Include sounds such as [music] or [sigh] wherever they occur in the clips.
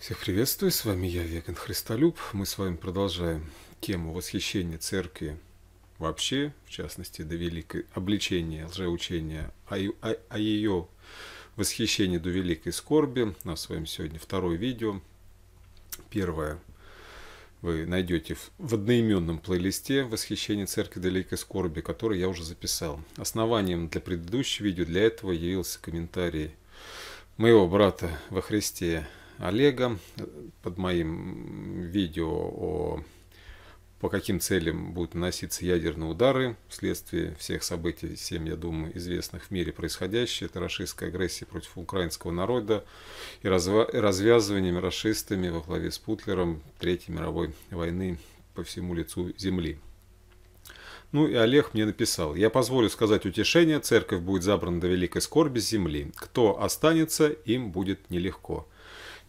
Всех приветствую, с вами я, Веган Христолюб. Мы с вами продолжаем тему восхищения церкви вообще, в частности, до великой обличения лжеучения, а, о а, а ее восхищении до великой скорби. У нас с вами сегодня второе видео. Первое вы найдете в одноименном плейлисте «Восхищение церкви до великой скорби», который я уже записал. Основанием для предыдущего видео для этого явился комментарий моего брата во Христе Олега под моим видео о по каким целям будут наноситься ядерные удары вследствие всех событий, всем, я думаю, известных в мире происходящих, это расистская агрессия против украинского народа и развязыванием расистами во главе с Путлером Третьей мировой войны по всему лицу земли. Ну и Олег мне написал, я позволю сказать утешение, церковь будет забрана до великой скорби с земли, кто останется, им будет нелегко.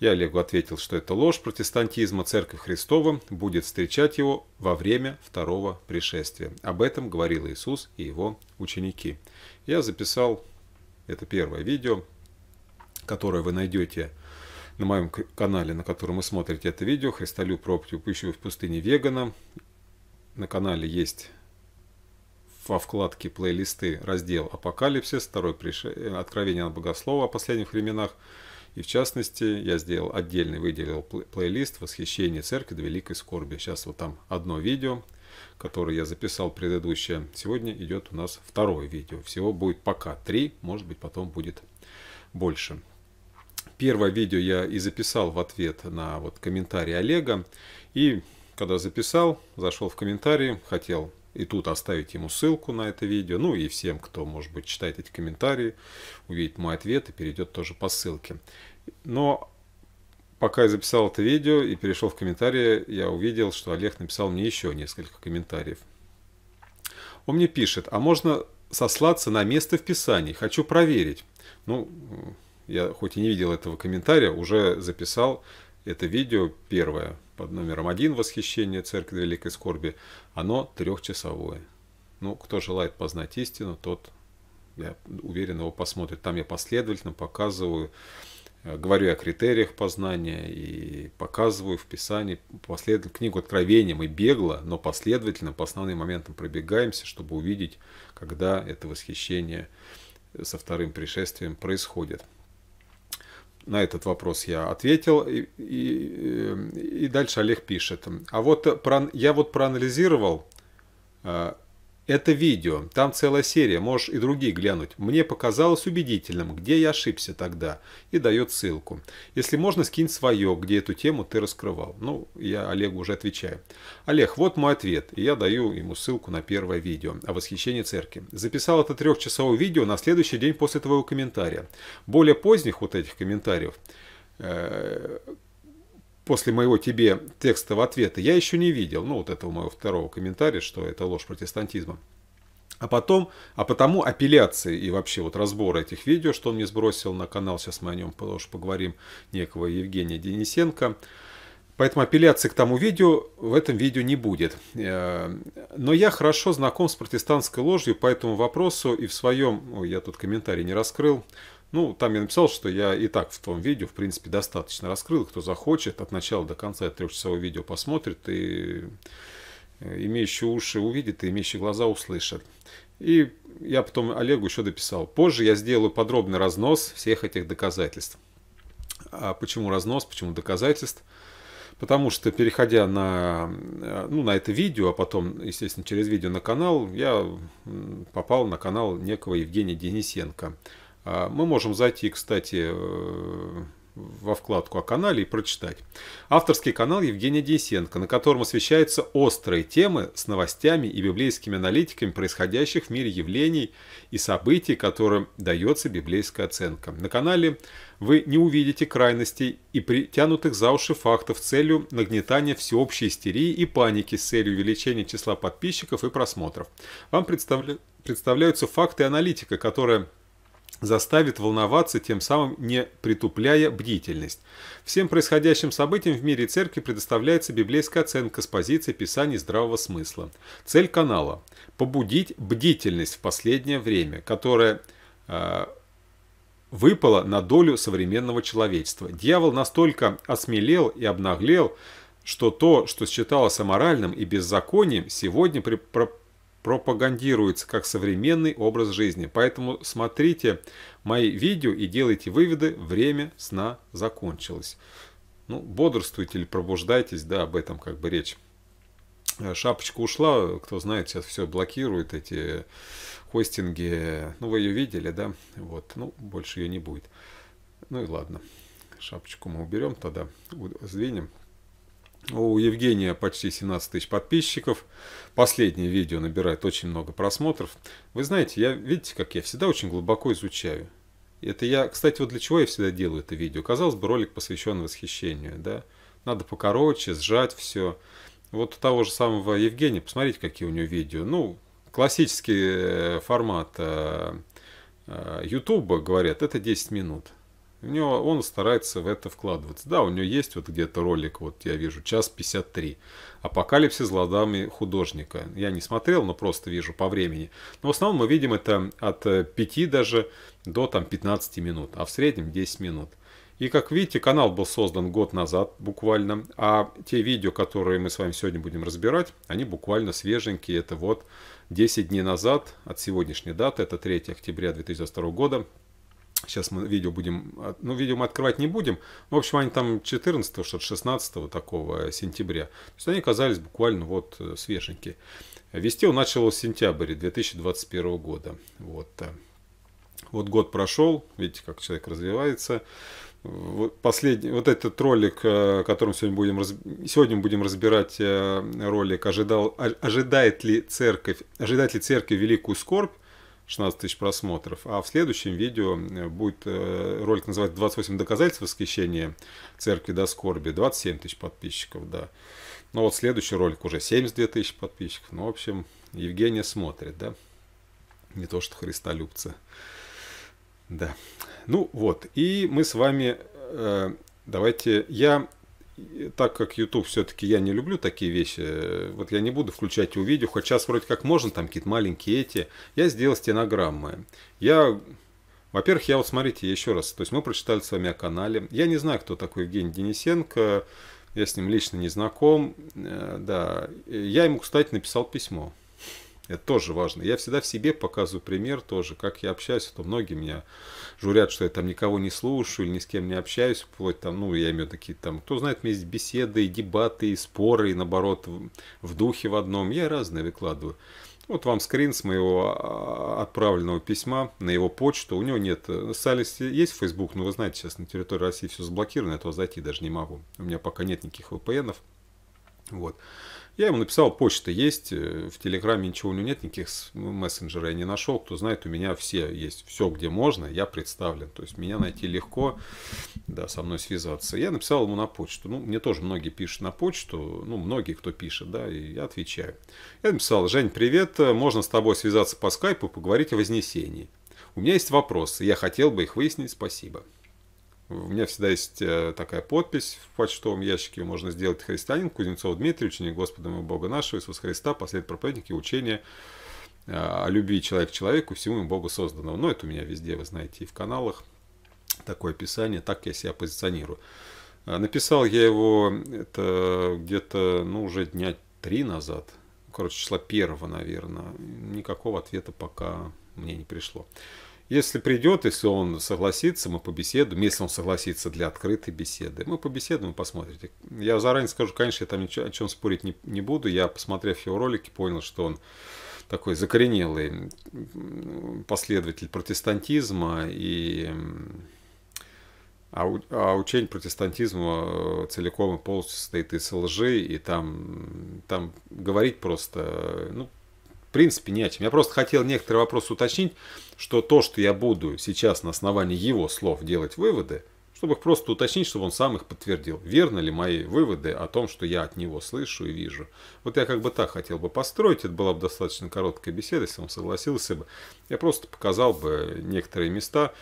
Я Олегу ответил, что это ложь протестантизма, Церковь Христова будет встречать его во время второго пришествия. Об этом говорил Иисус и его ученики. Я записал это первое видео, которое вы найдете на моем канале, на котором вы смотрите это видео, «Христолю проптью пищу в пустыне вегана». На канале есть во вкладке «Плейлисты» раздел «Апокалипсис», второй приш... Э, «Откровение от Богослова о последних временах», и в частности, я сделал отдельный, выделил плейлист «Восхищение церкви до великой скорби». Сейчас вот там одно видео, которое я записал предыдущее. Сегодня идет у нас второе видео. Всего будет пока три, может быть потом будет больше. Первое видео я и записал в ответ на вот комментарий Олега. И когда записал, зашел в комментарии, хотел и тут оставить ему ссылку на это видео, ну и всем, кто, может быть, читает эти комментарии, увидит мой ответ и перейдет тоже по ссылке. Но пока я записал это видео и перешел в комментарии, я увидел, что Олег написал мне еще несколько комментариев. Он мне пишет, а можно сослаться на место в Писании, хочу проверить. Ну, я хоть и не видел этого комментария, уже записал это видео первое под номером один «Восхищение Церкви Великой Скорби». Оно трехчасовое. Ну, кто желает познать истину, тот, я уверен, его посмотрит. Там я последовательно показываю, э, говорю о критериях познания и показываю в Писании последовательно книгу Откровения. Мы бегло, но последовательно по основным моментам пробегаемся, чтобы увидеть, когда это восхищение со вторым пришествием происходит. На этот вопрос я ответил. И, и, э, и дальше Олег пишет. А вот э, про, я вот проанализировал э, это видео, там целая серия, можешь и другие глянуть. Мне показалось убедительным, где я ошибся тогда, и дает ссылку. Если можно, скинь свое, где эту тему ты раскрывал. Ну, я Олегу уже отвечаю. Олег, вот мой ответ, и я даю ему ссылку на первое видео о восхищении церкви. Записал это трехчасовое видео на следующий день после твоего комментария. Более поздних вот этих комментариев, э, после моего тебе текста в ответа я еще не видел, ну вот этого моего второго комментария, что это ложь протестантизма. А потом, а потому апелляции и вообще вот разбор этих видео, что он мне сбросил на канал, сейчас мы о нем тоже поговорим, некого Евгения Денисенко. Поэтому апелляции к тому видео в этом видео не будет. Э, но я хорошо знаком с протестантской ложью по этому вопросу и в своем, ой, я тут комментарий не раскрыл, ну, там я написал, что я и так в том видео, в принципе, достаточно раскрыл. Кто захочет, от начала до конца трехчасового видео посмотрит и э, имеющие уши увидит и имеющие глаза услышит. И я потом Олегу еще дописал. Позже я сделаю подробный разнос всех этих доказательств. А почему разнос, почему доказательств? Потому что, переходя на, э, ну, на это видео, а потом, естественно, через видео на канал, я попал на канал некого Евгения Денисенко – а, мы можем зайти, кстати, э, во вкладку о канале и прочитать. Авторский канал Евгения Денисенко, на котором освещаются острые темы с новостями и библейскими аналитиками происходящих в мире явлений и событий, которым дается библейская оценка. На канале вы не увидите крайностей и притянутых за уши фактов с целью нагнетания всеобщей истерии и паники с целью увеличения числа подписчиков и просмотров. Вам представля... представляются факты и аналитика, которая заставит волноваться, тем самым не притупляя бдительность. Всем происходящим событиям в мире церкви предоставляется библейская оценка с позиции Писаний здравого смысла. Цель канала – побудить бдительность в последнее время, которая э, выпала на долю современного человечества. Дьявол настолько осмелел и обнаглел, что то, что считалось аморальным и беззаконием, сегодня при, про, пропагандируется как современный образ жизни. Поэтому смотрите мои видео и делайте выводы. Время сна закончилось. Ну, бодрствуйте или пробуждайтесь, да, об этом как бы речь. Э, шапочка ушла, кто знает, сейчас все блокирует, эти хостинги. Ну, вы ее видели, да? Вот, ну, больше ее не будет. Ну и ладно. Шапочку мы уберем тогда, сдвинем. Ну, у Евгения почти 17 тысяч подписчиков. Последнее видео набирает очень много просмотров. Вы знаете, я, видите, как я всегда очень глубоко изучаю. Это я, кстати, вот для чего я всегда делаю это видео. Казалось бы, ролик посвящен восхищению, да? Надо покороче, сжать все. Вот у того же самого Евгения, посмотрите, какие у него видео. Ну, классический э, формат YouTube, э, э, говорят, это 10 минут. У него, он старается в это вкладываться. Да, у него есть вот где-то ролик, вот я вижу, час 53. Апокалипсис глазами художника. Я не смотрел, но просто вижу по времени. Но в основном мы видим это от 5 э, даже до там 15 минут, а в среднем 10 минут. И как видите, канал был создан год назад буквально, а те видео, которые мы с вами сегодня будем разбирать, они буквально свеженькие. Это вот 10 дней назад от сегодняшней даты, это 3 октября 2022 года, Сейчас мы видео будем, ну, видео мы открывать не будем. В общем, они там 14 что то 16 такого э, сентября. То есть они казались буквально вот э, свеженькие. Вести он начал в сентябре 2021 года. Вот. Э. Вот год прошел, видите, как человек развивается. последний, вот этот ролик, которым сегодня будем, сегодня будем разбирать ролик, ожидал, а, ожидает ли церковь, ожидает ли церковь великую скорбь, 16 тысяч просмотров. А в следующем видео э, будет э, ролик называется «28 доказательств восхищения церкви до скорби». 27 тысяч подписчиков, да. Ну вот следующий ролик уже 72 тысячи подписчиков. Ну, в общем, Евгения смотрит, да. Не то, что христолюбцы. Да. Ну вот, и мы с вами... Э, давайте я так как YouTube все-таки я не люблю такие вещи, э, вот я не буду включать у видео, хоть сейчас вроде как можно, там какие-то маленькие эти, я сделал стенограммы. Я, во-первых, я вот смотрите еще раз, то есть мы прочитали с вами о канале, я не знаю, кто такой Евгений Денисенко, я с ним лично не знаком, э, да, я ему, кстати, написал письмо. Это тоже важно. Я всегда в себе показываю пример тоже, как я общаюсь, а то многие меня журят, что я там никого не слушаю или ни с кем не общаюсь, вплоть там, ну, я имею такие там, кто знает, у меня есть беседы, и дебаты, и споры, и наоборот, в духе в одном, я разные выкладываю. Вот вам скрин с моего а, а, отправленного письма на его почту. У него нет... Э, Салис есть в Facebook, но вы знаете, сейчас на территории России все заблокировано, я туда зайти даже не могу. У меня пока нет никаких VPN-ов. Вот. Я ему написал, почта есть, э, в Телеграме ничего у него нет, никаких мессенджеров я не нашел. Кто знает, у меня все есть, все, где можно, я представлен. То есть меня найти легко, да, со мной связаться. Я написал ему на почту. Ну, мне тоже многие пишут на почту, ну, многие, кто пишет, да, и я отвечаю. Я написал, Жень, привет, э, можно с тобой связаться по скайпу, поговорить о Вознесении. У меня есть вопросы, я хотел бы их выяснить, спасибо. У меня всегда есть э, такая подпись в почтовом ящике. Можно сделать христианин Кузнецов Дмитрий, ученик Господа моего Бога нашего, Иисуса Христа, последний проповедники учения э, о любви человека к человеку, всему им Богу созданного. Но это у меня везде, вы знаете, и в каналах такое описание. Так я себя позиционирую. Э, написал я его это где-то, ну, уже дня три назад. Короче, числа первого, наверное. Никакого ответа пока мне не пришло. Если придет, если он согласится, мы побеседуем. Если он согласится для открытой беседы, мы побеседуем, посмотрите. Я заранее скажу, конечно, я там ничего, о чем спорить не, не буду. Я, посмотрев его ролики, понял, что он такой закоренелый последователь протестантизма и а, у, а учение протестантизма э, целиком и полностью состоит из лжи, и там, там говорить просто, ну, в принципе, не о чем. Я просто хотел некоторые вопросы уточнить, что то, что я буду сейчас на основании его слов делать выводы, чтобы их просто уточнить, чтобы он сам их подтвердил. Верно ли мои выводы о том, что я от него слышу и вижу? Вот я как бы так хотел бы построить. Это была бы достаточно короткая беседа, если он согласился бы. Я просто показал бы некоторые места,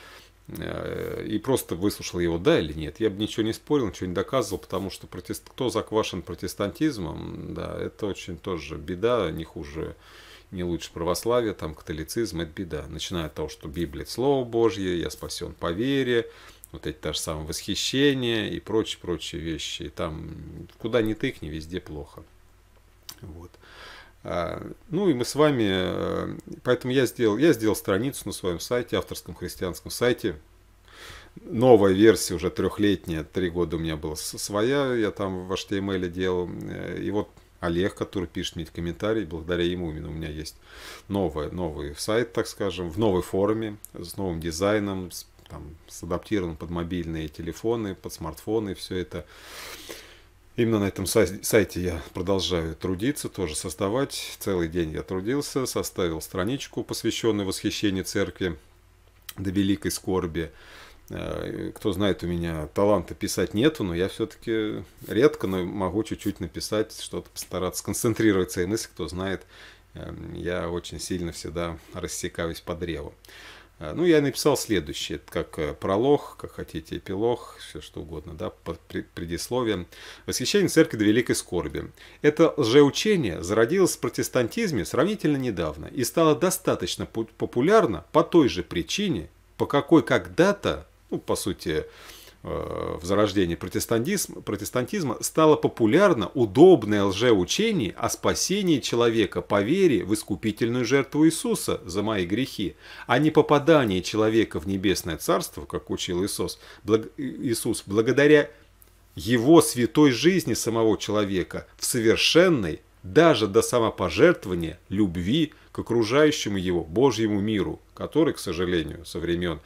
э, и просто выслушал его да или нет. Я бы ничего не спорил, ничего не доказывал, потому что протест... кто заквашен протестантизмом, да, это очень тоже беда, не хуже не лучше православия, там католицизм, это беда. Начиная от того, что Библия – это Слово Божье, я спасен по вере, вот эти же самые восхищения и прочие-прочие вещи. И там куда ни тыкни, везде плохо. Вот. А, ну и мы с вами, э, поэтому я сделал, я сделал страницу на своем сайте, авторском христианском сайте. Новая версия уже трехлетняя, три года у меня была своя, я там в HTML делал. Э, и вот Олег, который пишет мне комментарий, благодаря ему именно у меня есть новое, новый сайт, так скажем, в новой форме, с новым дизайном, с, там, с адаптированным под мобильные телефоны, под смартфоны, все это. Именно на этом сайте я продолжаю трудиться, тоже создавать. Целый день я трудился, составил страничку, посвященную восхищению церкви до великой скорби. Э, кто знает, у меня таланта писать нету, но я все-таки редко, но могу чуть-чуть написать, что-то постараться сконцентрировать свои мысли. Кто знает, эм, я очень сильно всегда рассекаюсь по древу. Э, ну, я написал следующее, это как э, пролог, как хотите, эпилог, все что угодно, да, предисловие. «Восхищение церкви до великой скорби». Это лжеучение зародилось в протестантизме сравнительно недавно и стало достаточно популярно по той же причине, по какой когда-то ну, по сути, э, в зарождении протестантизма, стало популярно удобное лжеучение о спасении человека по вере в искупительную жертву Иисуса за мои грехи, а не попадание человека в небесное царство, как учил Иисус, благ... Иисус благодаря его святой жизни самого человека в совершенной, даже до самопожертвования, любви к окружающему его Божьему миру, который, к сожалению, со времен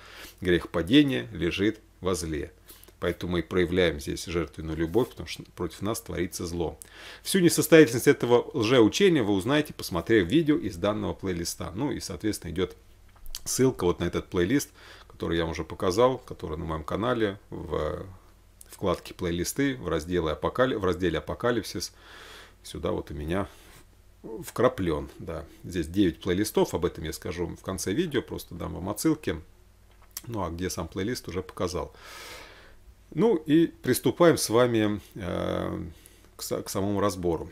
грех падения лежит во зле. Поэтому мы проявляем здесь жертвенную любовь, потому что против нас творится зло. Всю несостоятельность этого лжеучения вы узнаете, посмотрев видео из данного плейлиста. Ну и, соответственно, идет ссылка вот на этот плейлист, который я уже показал, который на моем канале в вкладке плейлисты, в разделе, апокали... в разделе апокалипсис. Сюда вот у меня вкраплен, да. Здесь 9 плейлистов, об этом я скажу в конце видео, просто дам вам отсылки. Ну а где сам плейлист уже показал. Ну и приступаем с вами э, к, к самому разбору.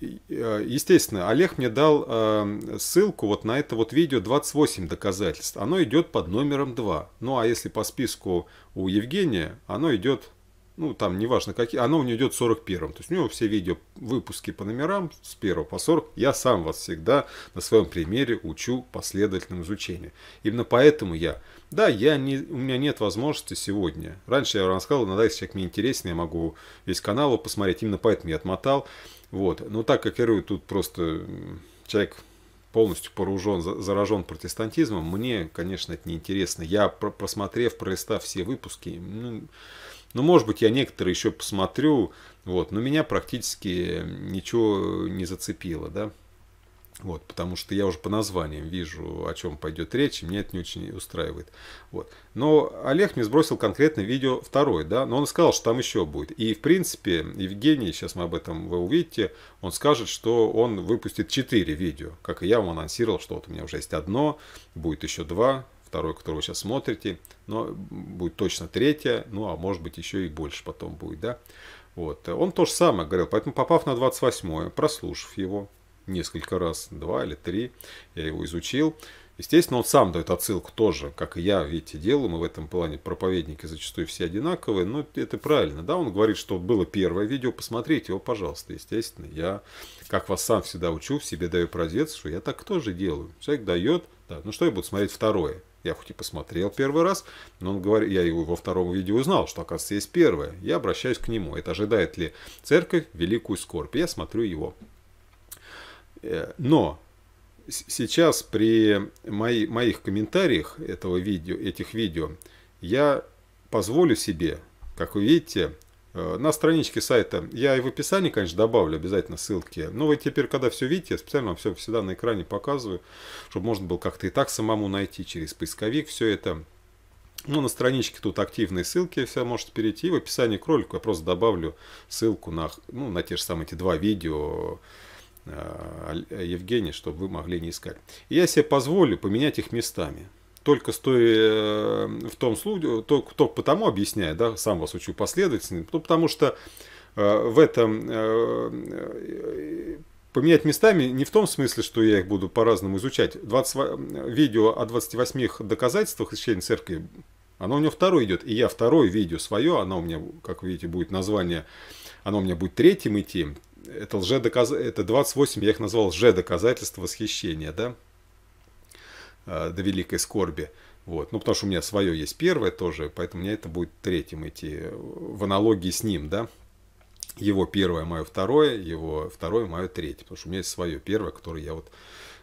Э, естественно, Олег мне дал э, ссылку вот на это вот видео 28 доказательств. Оно идет под номером 2. Ну а если по списку у Евгения, оно идет, ну там неважно какие, оно у него идет 41. То есть у него все видео, выпуски по номерам с 1 по 40. Я сам вас всегда на своем примере учу последовательному изучению. Именно поэтому я да, я не, у меня нет возможности сегодня. Раньше я вам сказал, иногда, если человек мне интересен, я могу весь канал посмотреть. Именно поэтому я отмотал. Вот. Но так как я тут просто человек полностью поражен, заражен протестантизмом, мне, конечно, это неинтересно. Я, просмотрев, пролистав все выпуски, ну, ну, может быть, я некоторые еще посмотрю, вот, но меня практически ничего не зацепило, да. Вот, потому что я уже по названиям вижу, о чем пойдет речь, и меня это не очень устраивает. Вот. Но Олег мне сбросил конкретное видео второе, да, но он сказал, что там еще будет. И, в принципе, Евгений, сейчас мы об этом вы увидите, он скажет, что он выпустит 4 видео, как и я вам анонсировал, что вот у меня уже есть одно, будет еще два, второе, которое вы сейчас смотрите, но будет точно третье, ну, а может быть еще и больше потом будет, да. Вот. Он то же самое говорил, поэтому попав на 28-е, прослушав его, несколько раз, два или три, я его изучил. Естественно, он сам дает отсылку тоже, как и я, видите, делаю. Мы в этом плане проповедники зачастую все одинаковые, но это правильно, да? Он говорит, что было первое видео, посмотрите его, пожалуйста. Естественно, я, как вас сам всегда учу, в себе даю продеться, что я так тоже делаю. Человек дает, да, ну что я буду смотреть второе? Я хоть и посмотрел первый раз, но он говорит, я его во втором видео узнал, что, оказывается, есть первое. Я обращаюсь к нему. Это ожидает ли церковь великую скорбь? Я смотрю его. Э, но сейчас при мои, моих комментариях этого видео, этих видео я позволю себе, как вы видите, э, на страничке сайта, я и в описании, конечно, добавлю обязательно ссылки, но вы теперь, когда все видите, я специально вам все всегда на экране показываю, чтобы можно было как-то и так самому найти через поисковик все это. Ну, на страничке тут активные ссылки, все можете перейти. И в описании к ролику я просто добавлю ссылку на, ну, на те же самые эти два видео, Э, э, Евгений, чтобы вы могли не искать. я себе позволю поменять их местами. Только стоя э, в том случае, только, только потому объясняю, да, сам вас учу последовательно, ну, потому что в этом поменять местами не в том смысле, что я их буду по-разному изучать. 20, видео о 28 доказательствах исчезновения церкви, оно у меня второе идет. И я второе видео свое, оно у меня, как видите, будет название, оно у меня будет третьим идти это лжедоказ... это 28, я их назвал лжедоказательство восхищения, да, э, до великой скорби. Вот. Ну, потому что у меня свое есть первое тоже, поэтому у меня это будет третьим идти э, в аналогии с ним, да. Его первое, мое второе, его второе, мое третье. Потому что у меня есть свое первое, которое я вот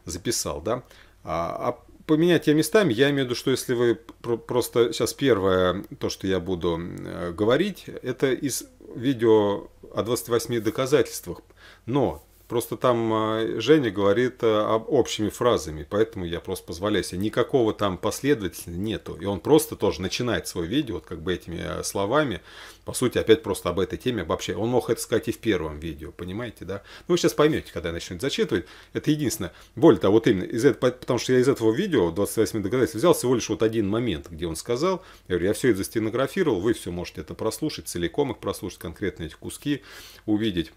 записал, да. А, а поменять я местами, я имею в виду, что если вы просто сейчас первое, то, что я буду э, говорить, это из видео о 28 доказательствах, но просто там а, Женя говорит а, об общими фразами, поэтому я просто позволяю себе. Никакого там последовательности нету. И он просто тоже начинает свое видео вот как бы этими а, словами по сути, опять просто об этой теме, вообще, он мог это сказать и в первом видео, понимаете, да? Ну, вы сейчас поймете, когда я начну это зачитывать, это единственное. Более того, вот именно из этого, потому что я из этого видео, 28 догадательств, взял всего лишь вот один момент, где он сказал, я говорю, я все это застенографировал, вы все можете это прослушать целиком, их прослушать, конкретно эти куски, увидеть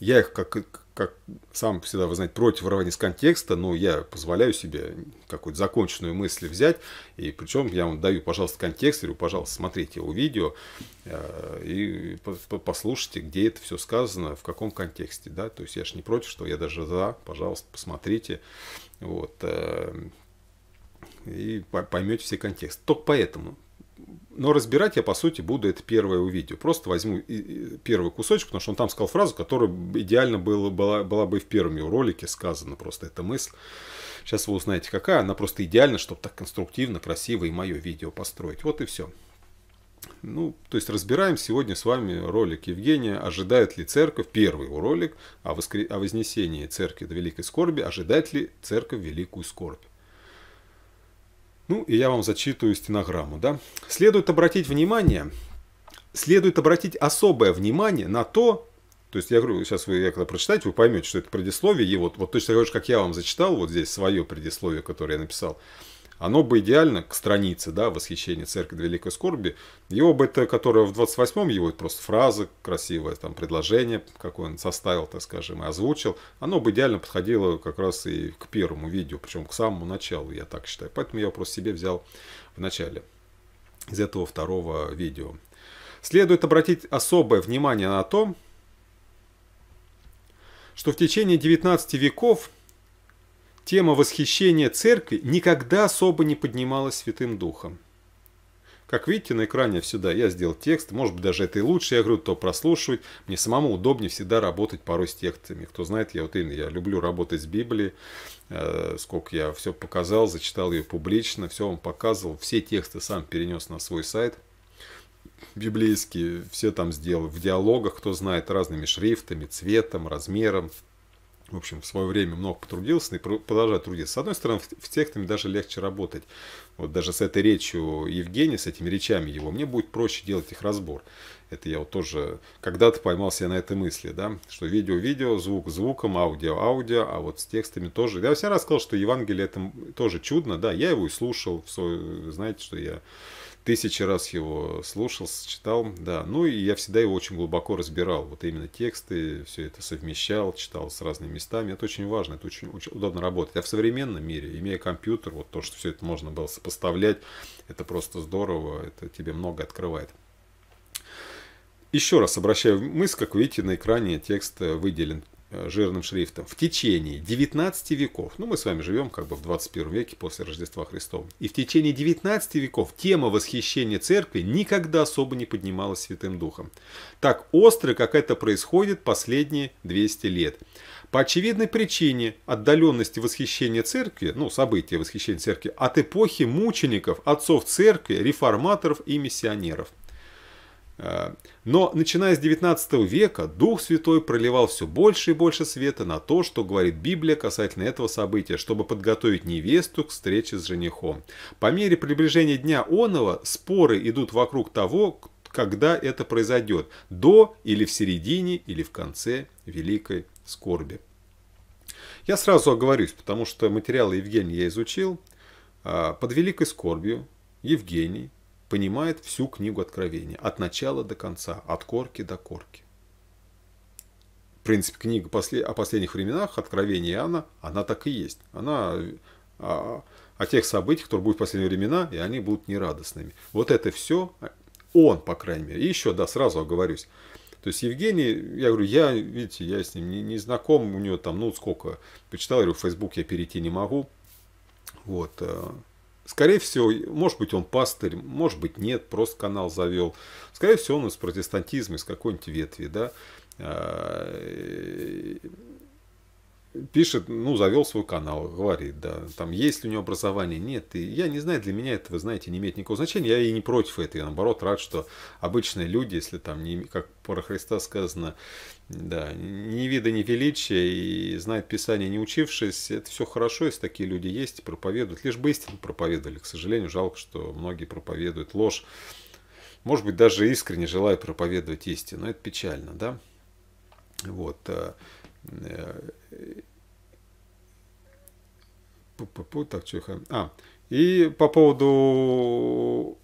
я их как, как сам всегда, вы знаете, против вырывания из контекста, но я позволяю себе какую-то законченную мысль взять, и причем я вам даю, пожалуйста, контекст, говорю, пожалуйста, смотрите его видео э, и послушайте, где это все сказано, в каком контексте, да, то есть я же не против, что я даже за, пожалуйста, посмотрите, вот, э, и поймете все контекст. Только поэтому но разбирать я, по сути, буду это первое видео. Просто возьму первый кусочек, потому что он там сказал фразу, которая идеально была, была, была бы в первом его ролике сказана просто эта мысль. Сейчас вы узнаете, какая. Она просто идеально, чтобы так конструктивно, красиво и мое видео построить. Вот и все. Ну, то есть разбираем сегодня с вами ролик Евгения «Ожидает ли церковь?» Первый его ролик о, воскр... о вознесении церкви до великой скорби. Ожидает ли церковь великую скорбь? Ну, и я вам зачитываю стенограмму, да. Следует обратить внимание, следует обратить особое внимание на то, то есть я говорю, сейчас вы я когда прочитаете, вы поймете, что это предисловие, и вот, вот точно так же, как я вам зачитал вот здесь свое предисловие, которое я написал, оно бы идеально к странице, да, восхищение церкви Великой Скорби, его бы это, которое в 28-м, его просто фраза красивая, там, предложение, какое он составил, так скажем, и озвучил, оно бы идеально подходило как раз и к первому видео, причем к самому началу, я так считаю. Поэтому я его просто себе взял в начале из этого второго видео. Следует обратить особое внимание на то, что в течение 19 веков Тема восхищения церкви никогда особо не поднималась Святым Духом. Как видите, на экране всегда я сделал текст, может быть, даже это и лучше, я говорю, то прослушивать. Мне самому удобнее всегда работать порой с текстами. Кто знает, я вот именно, я люблю работать с Библией, э, сколько я все показал, зачитал ее публично, все вам показывал, все тексты сам перенес на свой сайт библейские, все там сделал в диалогах, кто знает, разными шрифтами, цветом, размером, в общем, в свое время много потрудился и продолжает трудиться. С одной стороны, в текстами даже легче работать. Вот даже с этой речью Евгения, с этими речами его, мне будет проще делать их разбор. Это я вот тоже когда-то поймался я на этой мысли, да, что видео видео, звук звуком, аудио аудио, а вот с текстами тоже. Я всегда сказал, что Евангелие это тоже чудно, да, я его и слушал, знаете, что я тысячи раз его слушал, читал, да. Ну и я всегда его очень глубоко разбирал. Вот именно тексты, все это совмещал, читал с разными местами. Это очень важно, это очень, очень удобно работать. А в современном мире, имея компьютер, вот то, что все это можно было сопоставлять, это просто здорово, это тебе много открывает. Еще раз обращаю мысль, как видите, на экране текст выделен Э, жирным шрифтом, в течение 19 веков, ну мы с вами живем как бы в 21 веке после Рождества Христова, и в течение 19 веков тема восхищения церкви никогда особо не поднималась Святым Духом. Так остро, как это происходит последние 200 лет. По очевидной причине отдаленности восхищения церкви, ну события восхищения церкви, от эпохи мучеников, отцов церкви, реформаторов и миссионеров – Э, но начиная с 19 века Дух Святой проливал все больше и больше света на то, что говорит Библия касательно этого события, чтобы подготовить невесту к встрече с женихом. По мере приближения дня Онова споры идут вокруг того, когда это произойдет, до или в середине или в конце Великой Скорби. Я сразу оговорюсь, потому что материалы Евгения я изучил. Э, Под Великой Скорбью Евгений понимает всю книгу Откровения, от начала до конца, от корки до корки. В принципе, книга о последних временах, Откровение Иоанна, она так и есть. Она а, о, тех событиях, которые будут в последние времена, и они будут нерадостными. Вот это все он, по крайней мере. И еще, да, сразу оговорюсь. То есть Евгений, я говорю, я, видите, я с ним не, не знаком, у него там, ну, сколько, почитал, я говорю, в Facebook я перейти не могу. Вот, э, Скорее всего, может быть, он пастырь, может быть, нет, просто канал завел. Скорее всего, он из протестантизма, из какой-нибудь ветви, да. А, пишет, ну, завел свой канал, говорит, да, там есть ли у него образование, нет. И я не знаю, для меня это, вы знаете, не имеет никакого значения, я и не против этого, я наоборот рад, что обычные люди, если там, не, как про Христа сказано, да, ни вида, ни величия, и знает Писание, не учившись, это все хорошо, если такие люди есть, проповедуют, лишь бы истину проповедовали. К сожалению, жалко, что многие проповедуют ложь, может быть, даже искренне желая проповедовать истину, но это печально, да? Вот, э, Э, пу-пу-пу, так, чихаем. А, и по поводу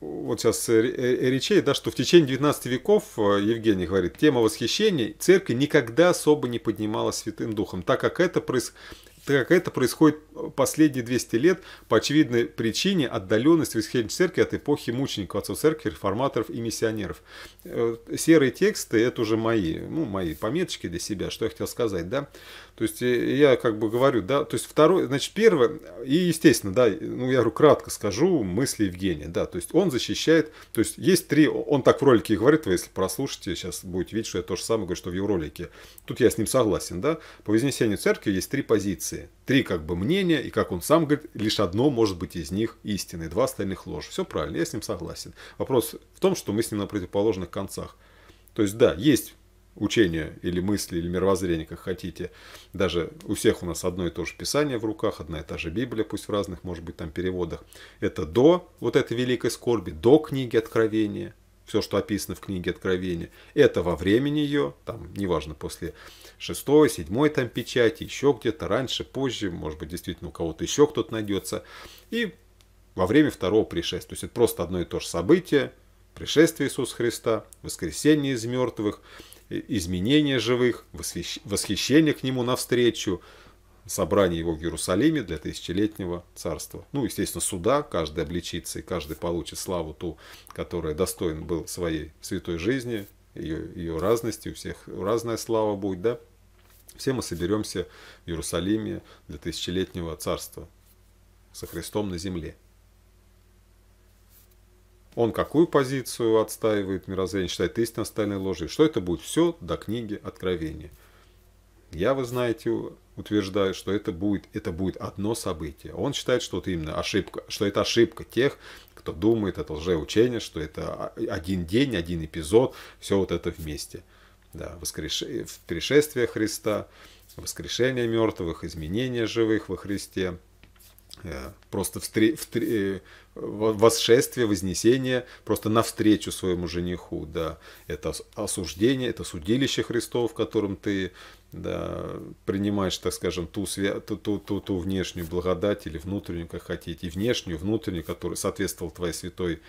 вот сейчас э, э, речей, да, что в течение 19 веков, Евгений говорит, тема восхищения церкви никогда особо не поднималась Святым Духом, так как это проис так как это происходит последние 200 лет по очевидной причине отдаленность Висхельной церкви от эпохи мучеников, отцов церкви, реформаторов и миссионеров. Э, серые тексты – это уже мои, ну, мои пометочки для себя, что я хотел сказать, да. То есть я как бы говорю, да, то есть второй, значит, первое, и естественно, да, ну я говорю, кратко скажу мысли Евгения, да, то есть он защищает, то есть есть три, он так в ролике и говорит, вы если прослушаете, сейчас будете видеть, что я то же самое говорю, что в его ролике. Тут я с ним согласен, да, по Вознесению Церкви есть три позиции, три как бы мнения, и как он сам говорит, лишь одно может быть из них истиной, два остальных ложь. Все правильно, я с ним согласен. Вопрос в том, что мы с ним на противоположных концах. То есть, да, есть учения или мысли, или мировоззрение, как хотите. Даже у всех у нас одно и то же Писание в руках, одна и та же Библия, пусть в разных, может быть, там переводах. Это до вот этой великой скорби, до книги Откровения, все, что описано в книге Откровения, это во времени ее, там, неважно, после шестой, седьмой там печати, еще где-то раньше, позже, может быть, действительно у кого-то еще кто-то найдется, и во время второго пришествия. То есть это просто одно и то же событие, пришествие Иисуса Христа, воскресение из мертвых, изменения живых, восхищение к нему навстречу, собрание его в Иерусалиме для тысячелетнего царства. Ну, естественно, суда, каждый обличится и каждый получит славу ту, которая достоин был своей святой жизни, ее, ее разности, у всех разная слава будет, да? Все мы соберемся в Иерусалиме для тысячелетнего царства со Христом на земле он какую позицию отстаивает мирозрение, считает истинно остальной ложью. Что это будет? Все до книги Откровения. Я, вы знаете, утверждаю, что это будет, это будет одно событие. Он считает, что это именно ошибка, что это ошибка тех, кто думает, это лжеучение, что это один день, один эпизод, все вот это вместе. Да, воскреш... пришествие Христа, воскрешение мертвых, изменение живых во Христе – Э, просто встре, встре, э, восшествие, вознесение, просто навстречу своему жениху, да, это осуждение, это судилище Христов, в котором ты да, принимаешь, так скажем, ту, свя... ту, ту, ту, ту внешнюю благодать или внутреннюю, как хотите, и внешнюю, внутреннюю, которая соответствовала твоей святой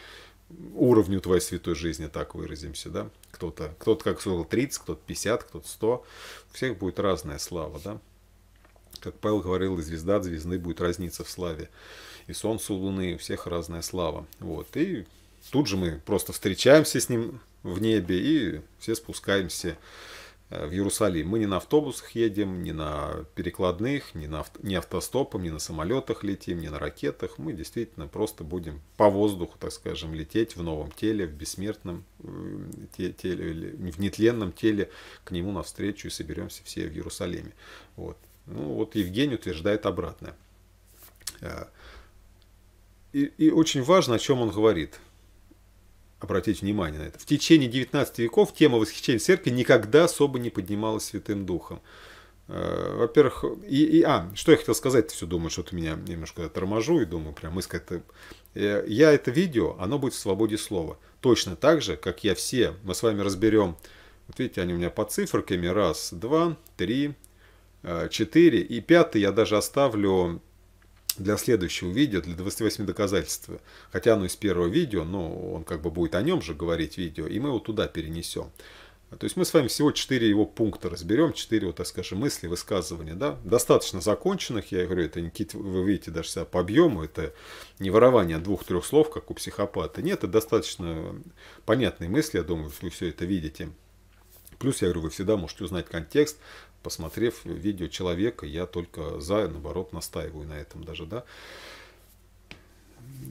уровню твоей святой жизни, так выразимся, да? Кто-то, кто-то как сказал 30, кто-то 50, кто-то 100. У всех будет разная слава, да? Как Павел говорил, и звезда от звезды будет разница в славе. И солнце, и луны, и у всех разная слава. Вот. И тут же мы просто встречаемся с ним в небе и все спускаемся э, в Иерусалим. Мы не на автобусах едем, не на перекладных, не, на, авто, не автостопом, не на самолетах летим, не на ракетах. Мы действительно просто будем по воздуху, так скажем, лететь в новом теле, в бессмертном э, теле, в нетленном теле к нему навстречу и соберемся все в Иерусалиме. Вот. Ну, вот Евгений утверждает обратное. Э, и, и очень важно, о чем он говорит. Обратите внимание на это. В течение 19 веков тема восхищения церкви никогда особо не поднималась Святым Духом. Э, во-первых, и, и, а, что я хотел сказать, все думаю, что ты меня немножко торможу и думаю, прям искать. Э, я это видео, оно будет в свободе слова. Точно так же, как я все, мы с вами разберем, вот видите, они у меня по цифрками: раз, два, три, 4. Э, и пятый я даже оставлю для следующего видео, для 28 доказательств. Хотя оно из первого видео, но он как бы будет о нем же говорить видео, и мы его туда перенесем. То есть мы с вами всего 4 его пункта разберем, 4, вот, так скажем, мысли, высказывания, да, достаточно законченных, я говорю, это не какие-то, вы видите даже себя по объему, это не ворование двух-трех слов, как у психопата, нет, это достаточно понятные мысли, я думаю, вы все это видите. Плюс, я говорю, вы всегда можете узнать контекст, посмотрев видео человека, я только за, наоборот, настаиваю на этом даже, да.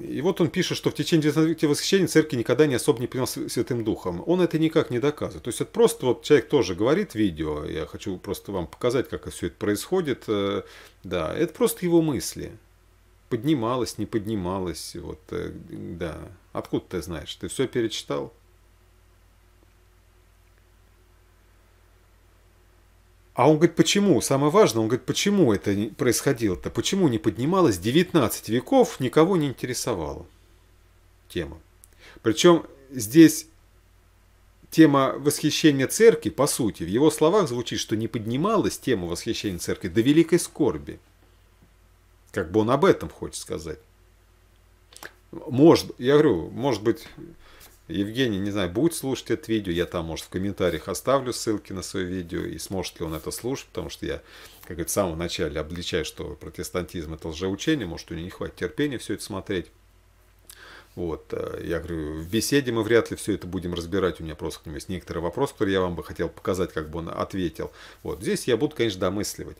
И вот он пишет, что в течение 19 восхищения церкви никогда не особо не принял Святым Духом. Он это никак не доказывает. То есть это просто вот человек тоже говорит видео, я хочу просто вам показать, как все это происходит. Э, да, это просто его мысли. Поднималось, не поднималось, вот, э, да. Откуда ты знаешь? Ты все перечитал? А он говорит, почему? Самое важное, он говорит, почему это происходило-то? Почему не поднималось 19 веков, никого не интересовала тема. Причем здесь тема восхищения церкви, по сути, в его словах звучит, что не поднималась тема восхищения церкви до великой скорби. Как бы он об этом хочет сказать. Может, я говорю, может быть, Евгений, не знаю, будет слушать это видео, я там, может, в комментариях оставлю ссылки на свое видео, и сможет ли он это слушать, потому что я, как говорит, в самом начале обличаю, что протестантизм это лжеучение, может, у него не хватит терпения все это смотреть. Вот, э, я говорю, в беседе мы вряд ли все это будем разбирать, у меня просто к нему есть некоторые вопросы, которые я вам бы хотел показать, как бы он ответил. Вот, здесь я буду, конечно, домысливать.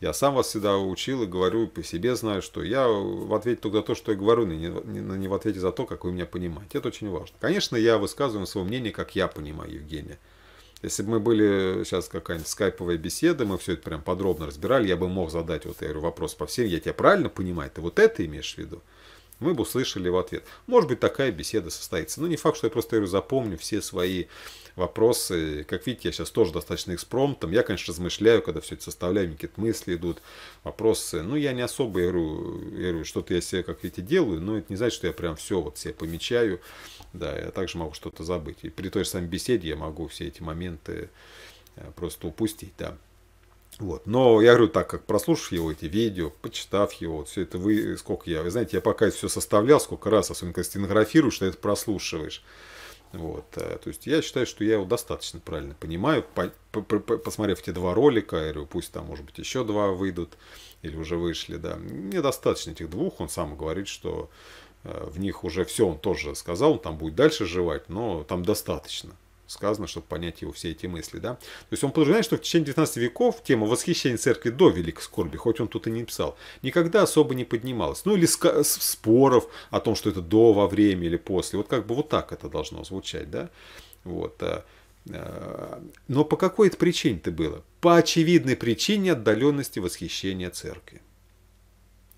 Я сам вас всегда учил и говорю, и по себе знаю, что я в ответе только за то, что я говорю, но не, не, не в ответе за то, как вы меня понимаете. Это очень важно. Конечно, я высказываю свое мнение, как я понимаю Евгения. Если бы мы были сейчас какая-нибудь скайповая беседа, мы все это прям подробно разбирали, я бы мог задать вот я говорю, вопрос по всем, я тебя правильно понимаю, ты вот это имеешь в виду? Мы бы услышали в ответ. Может быть, такая беседа состоится. Но ну, не факт, что я просто я говорю, запомню все свои вопросы. Как видите, я сейчас тоже достаточно экспромтом. Я, конечно, размышляю, когда все это составляю, какие-то мысли идут, вопросы. Ну, я не особо игру, игру что-то я себе, как видите, делаю, но это не значит, что я прям все вот себе помечаю. Да, я также могу что-то забыть. И при той же самой беседе я могу все эти моменты э, просто упустить, да. Вот. Но я говорю так, как прослушав его эти видео, почитав его, вот все это вы, сколько я, вы знаете, я пока это все составлял, сколько раз, особенно когда стенографируешь, ты это прослушиваешь. Вот, э, то есть я считаю, что я его достаточно правильно понимаю. По, по, по, посмотрев эти два ролика, я говорю, пусть там, может быть, еще два выйдут или уже вышли, да. Мне достаточно этих двух. Он сам говорит, что э, в них уже все он тоже сказал, он там будет дальше жевать, но там достаточно сказано, чтобы понять его все эти мысли. Да? То есть он подразумевает, что в течение 19 веков тема восхищения церкви до Великой Скорби, хоть он тут и не писал, никогда особо не поднималась. Ну или споров о том, что это до, во время или после. Вот как бы вот так это должно звучать. Да? Вот. Э, э, но по какой-то причине это было? По очевидной причине отдаленности восхищения церкви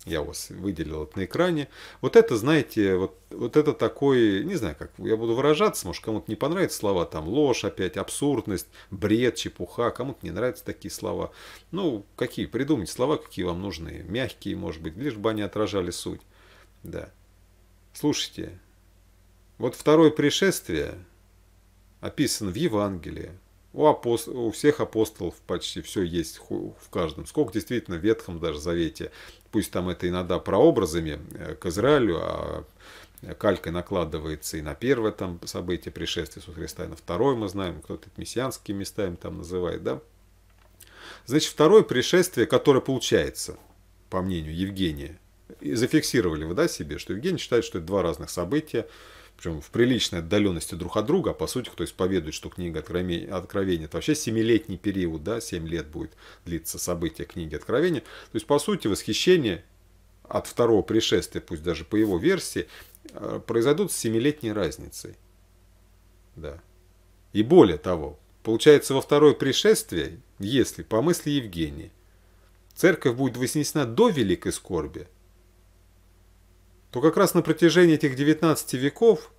я у вас выделил это на экране. Вот это, знаете, вот, вот это такой, не знаю, как я буду выражаться, может, кому-то не понравятся слова, там, ложь опять, абсурдность, бред, чепуха, кому-то не нравятся такие слова. Ну, какие, придумайте слова, какие вам нужны, мягкие, может быть, лишь бы они отражали суть. Да. Слушайте, вот второе пришествие описано в Евангелии, у, апост... у всех апостолов почти все есть в каждом. Сколько действительно в Ветхом даже Завете пусть там это иногда прообразами э, к Израилю, а э, калькой накладывается и на первое там событие пришествия Иисуса Христа, и на второе мы знаем, кто-то мессианскими местами там называет, да. Значит, второе пришествие, которое получается, по мнению Евгения, зафиксировали вы, да, себе, что Евгений считает, что это два разных события, причем в приличной отдаленности друг от друга, а по сути, кто исповедует, что книга Откровения, это вообще семилетний период, да, 7 лет будет длиться событие книги Откровения. То есть, по сути, восхищение от второго пришествия, пусть даже по его версии, э, произойдут с семилетней разницей. Да. И более того, получается, во второе пришествие, если, по мысли Евгения, церковь будет вознесена до великой скорби – то как раз на протяжении этих 19 веков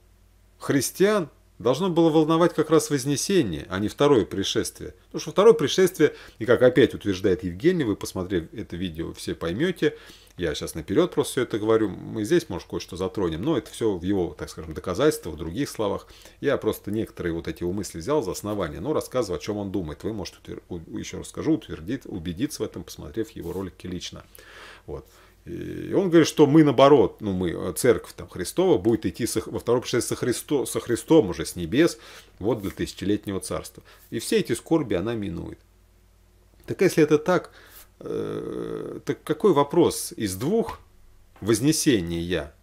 христиан должно было волновать как раз вознесение, а не второе пришествие. Потому что второе пришествие, и как опять утверждает Евгений, вы посмотрев это видео, все поймете, я сейчас наперед просто все это говорю, мы здесь, может, кое-что затронем, но это все в его, так скажем, доказательствах, в других словах. Я просто некоторые вот эти его мысли взял за основание, но рассказываю, о чем он думает. Вы, может, утвер... еще расскажу, утвердит, убедиться в этом, посмотрев его ролики лично. Вот. И он говорит, что мы наоборот, ну мы, э, церковь там Христова будет идти со, во второй пришествии со, Христо, со Христом уже с небес, вот для тысячелетнего царства. И все эти скорби она минует. Так если это так, э, так какой вопрос из двух вознесения я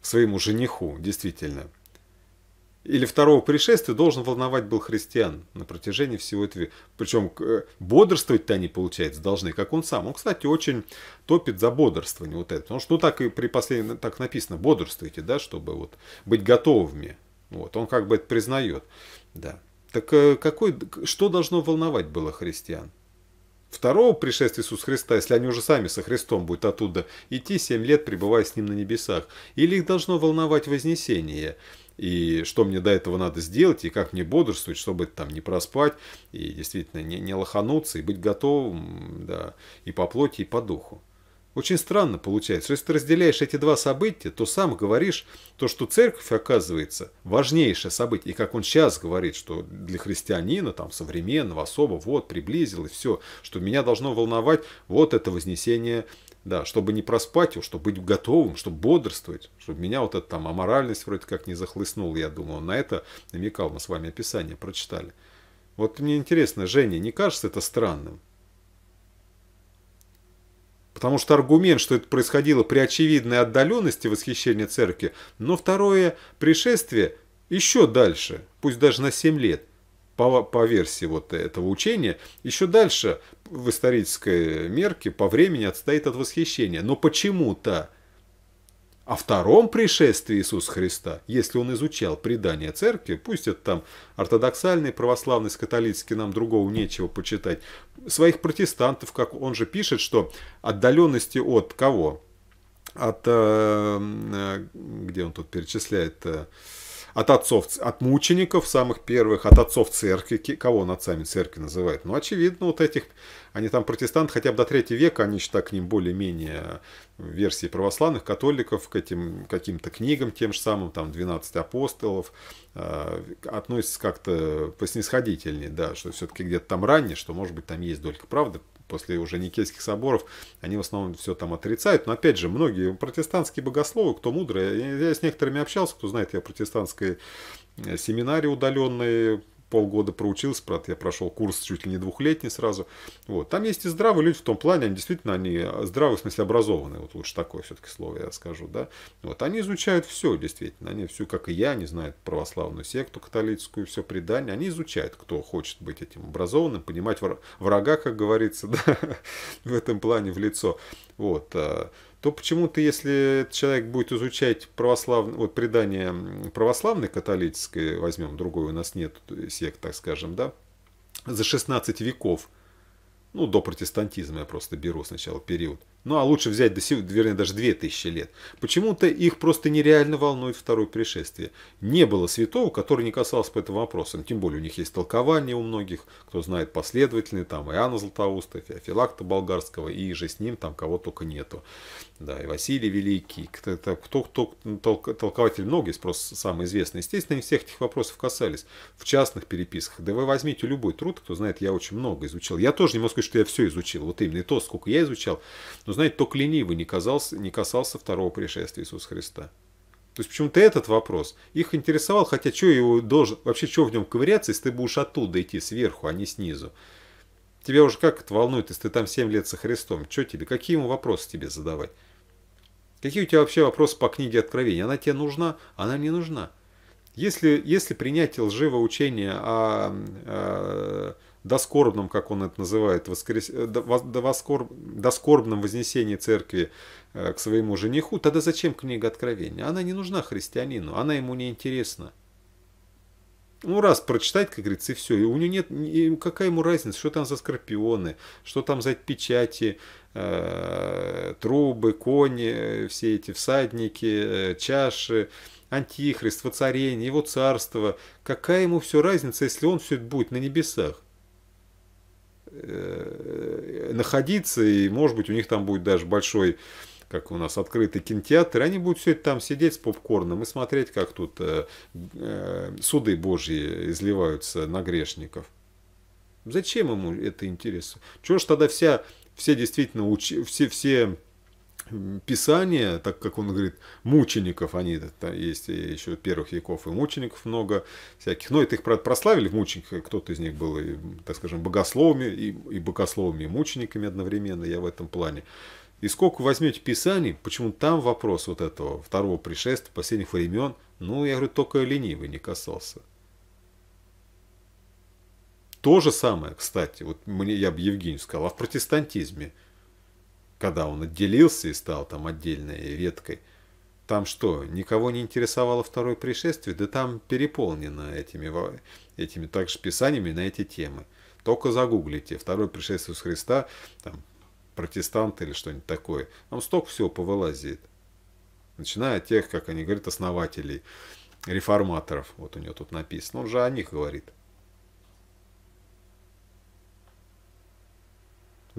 своему жениху, действительно, или второго пришествия должен волновать был христиан на протяжении всего этого. Причем э, бодрствовать-то они, получается, должны, как он сам. Он, кстати, очень топит за бодрствование вот это. Потому что, ну, так и при последнем, так написано, бодрствуйте, да, чтобы вот быть готовыми. Вот, он как бы это признает, да. Так э, какой, что должно волновать было христиан? Второго пришествия Иисуса Христа, если они уже сами со Христом будут оттуда идти, семь лет пребывая с Ним на небесах? Или их должно волновать вознесение? и что мне до этого надо сделать, и как мне бодрствовать, чтобы там не проспать, и действительно не, не лохануться, и быть готовым, да, и по плоти, и по духу. Очень странно получается. Если ты разделяешь эти два события, то сам говоришь, то, что церковь, оказывается, важнейшее событие. И как он сейчас говорит, что для христианина, там, современного, особо, вот, приблизилось, все, что меня должно волновать, вот это вознесение да, чтобы не проспать его, чтобы быть готовым, чтобы бодрствовать, чтобы меня вот эта там аморальность вроде как не захлестнула, я думаю, он на это намекал, мы с вами описание прочитали. Вот мне интересно, Женя, не кажется это странным? Потому что аргумент, что это происходило при очевидной отдаленности восхищения церкви, но второе пришествие еще дальше, пусть даже на 7 лет по, по версии вот этого учения, еще дальше в исторической мерке по времени отстоит от восхищения. Но почему-то о втором пришествии Иисуса Христа, если он изучал предание церкви, пусть это там ортодоксальный, православный, католический, нам другого нечего почитать, своих протестантов, как он же пишет, что отдаленности от кого? От, э, э, где он тут перечисляет, э, от отцов, от мучеников самых первых, от отцов церкви, кого он отцами церкви называет? Ну, очевидно, вот этих они там протестанты хотя бы до третьего века, они считают к ним более-менее э, версии православных, католиков, к этим каким-то книгам тем же самым, там 12 апостолов, э, относятся как-то поснисходительнее, да, что все-таки где-то там ранее, что может быть там есть долька правды, после уже Никейских соборов, они в основном все там отрицают. Но опять же, многие протестантские богословы, кто мудрый, я, я с некоторыми общался, кто знает, я протестантской э, семинарии удаленные полгода проучился, правда, я прошел курс чуть ли не двухлетний сразу. Вот. Там есть и здравые люди в том плане, они действительно, они э, здравые, в смысле образованные, вот лучше такое все-таки слово я скажу, да. Вот. Они изучают все, действительно, они всю, как и я, они знают православную секту католическую, все предание, они изучают, кто хочет быть этим образованным, понимать врага, как говорится, [laughs] да, в этом плане в лицо. Вот. Э, то почему-то, если человек будет изучать православное, вот предание православной католической, возьмем, другой у нас нет сект, так скажем, да, за 16 веков, ну, до протестантизма я просто беру сначала период, ну а лучше взять, до вернее, даже 2000 лет. Почему-то их просто нереально волнует второе пришествие. Не было святого, который не касался по этому вопросу. Ну, тем более у них есть толкование у многих, кто знает последовательные, там Иоанна Златоуста, Феофилакта Болгарского, и же с ним там кого только нету. Да, и Василий Великий, кто, кто, кто толк, толкователь многие есть, просто самый известный. Естественно, они всех этих вопросов касались в частных переписках. Да вы возьмите любой труд, кто знает, я очень много изучил. Я тоже не могу сказать, что я все изучил, вот именно и то, сколько я изучал, что, знаете, только ленивый не, казался, не касался второго пришествия Иисуса Христа. То есть почему-то этот вопрос их интересовал, хотя что его должен, вообще что в нем ковыряться, если ты будешь оттуда идти, сверху, а не снизу. Тебя уже как это волнует, если ты там 7 лет со Христом, что тебе, какие ему вопросы тебе задавать? Какие у тебя вообще вопросы по книге Откровения? Она тебе нужна, она не нужна. Если, если принятие лживого учение, о, о доскорбном, как он это называет, воскрес... Э, до доскорб... доскорбном вознесении церкви э, к своему жениху, тогда зачем книга Откровения? Она не нужна христианину, она ему не интересна. Ну, раз прочитать, как говорится, и все. И у него нет, и какая ему разница, что там за скорпионы, что там за печати, э, трубы, кони, э, все эти всадники, э, чаши, антихрист, воцарение, его царство. Какая ему все разница, если он все это будет на небесах? Э, находиться, и, может быть, у них там будет даже большой как у нас открытый кинотеатр, они будут все это там сидеть с попкорном и смотреть, как тут э, э, суды Божьи изливаются на грешников. Зачем ему это интересно? Чего ж тогда вся, все действительно, учи, все, все Писание, так как он говорит, мучеников, они э, там есть еще первых яков и мучеников много всяких. Но это их, правда, прославили в мучениках, кто-то из них был, и, так скажем, богословами, и, и богословами, и мучениками одновременно, я в этом плане. И сколько возьмете Писаний, почему там вопрос вот этого второго пришествия, последних времен, ну, я говорю, только ленивый не касался. То же самое, кстати, вот мне, я бы Евгению сказал, а в протестантизме – когда он отделился и стал там отдельной веткой. Там что, никого не интересовало второе пришествие? Да там переполнено этими, этими также писаниями на эти темы. Только загуглите «Второе пришествие с Христа», там, протестанты или что-нибудь такое. Там столько всего повылазит. Начиная от тех, как они говорят, основателей, реформаторов. Вот у него тут написано. Он же о них говорит.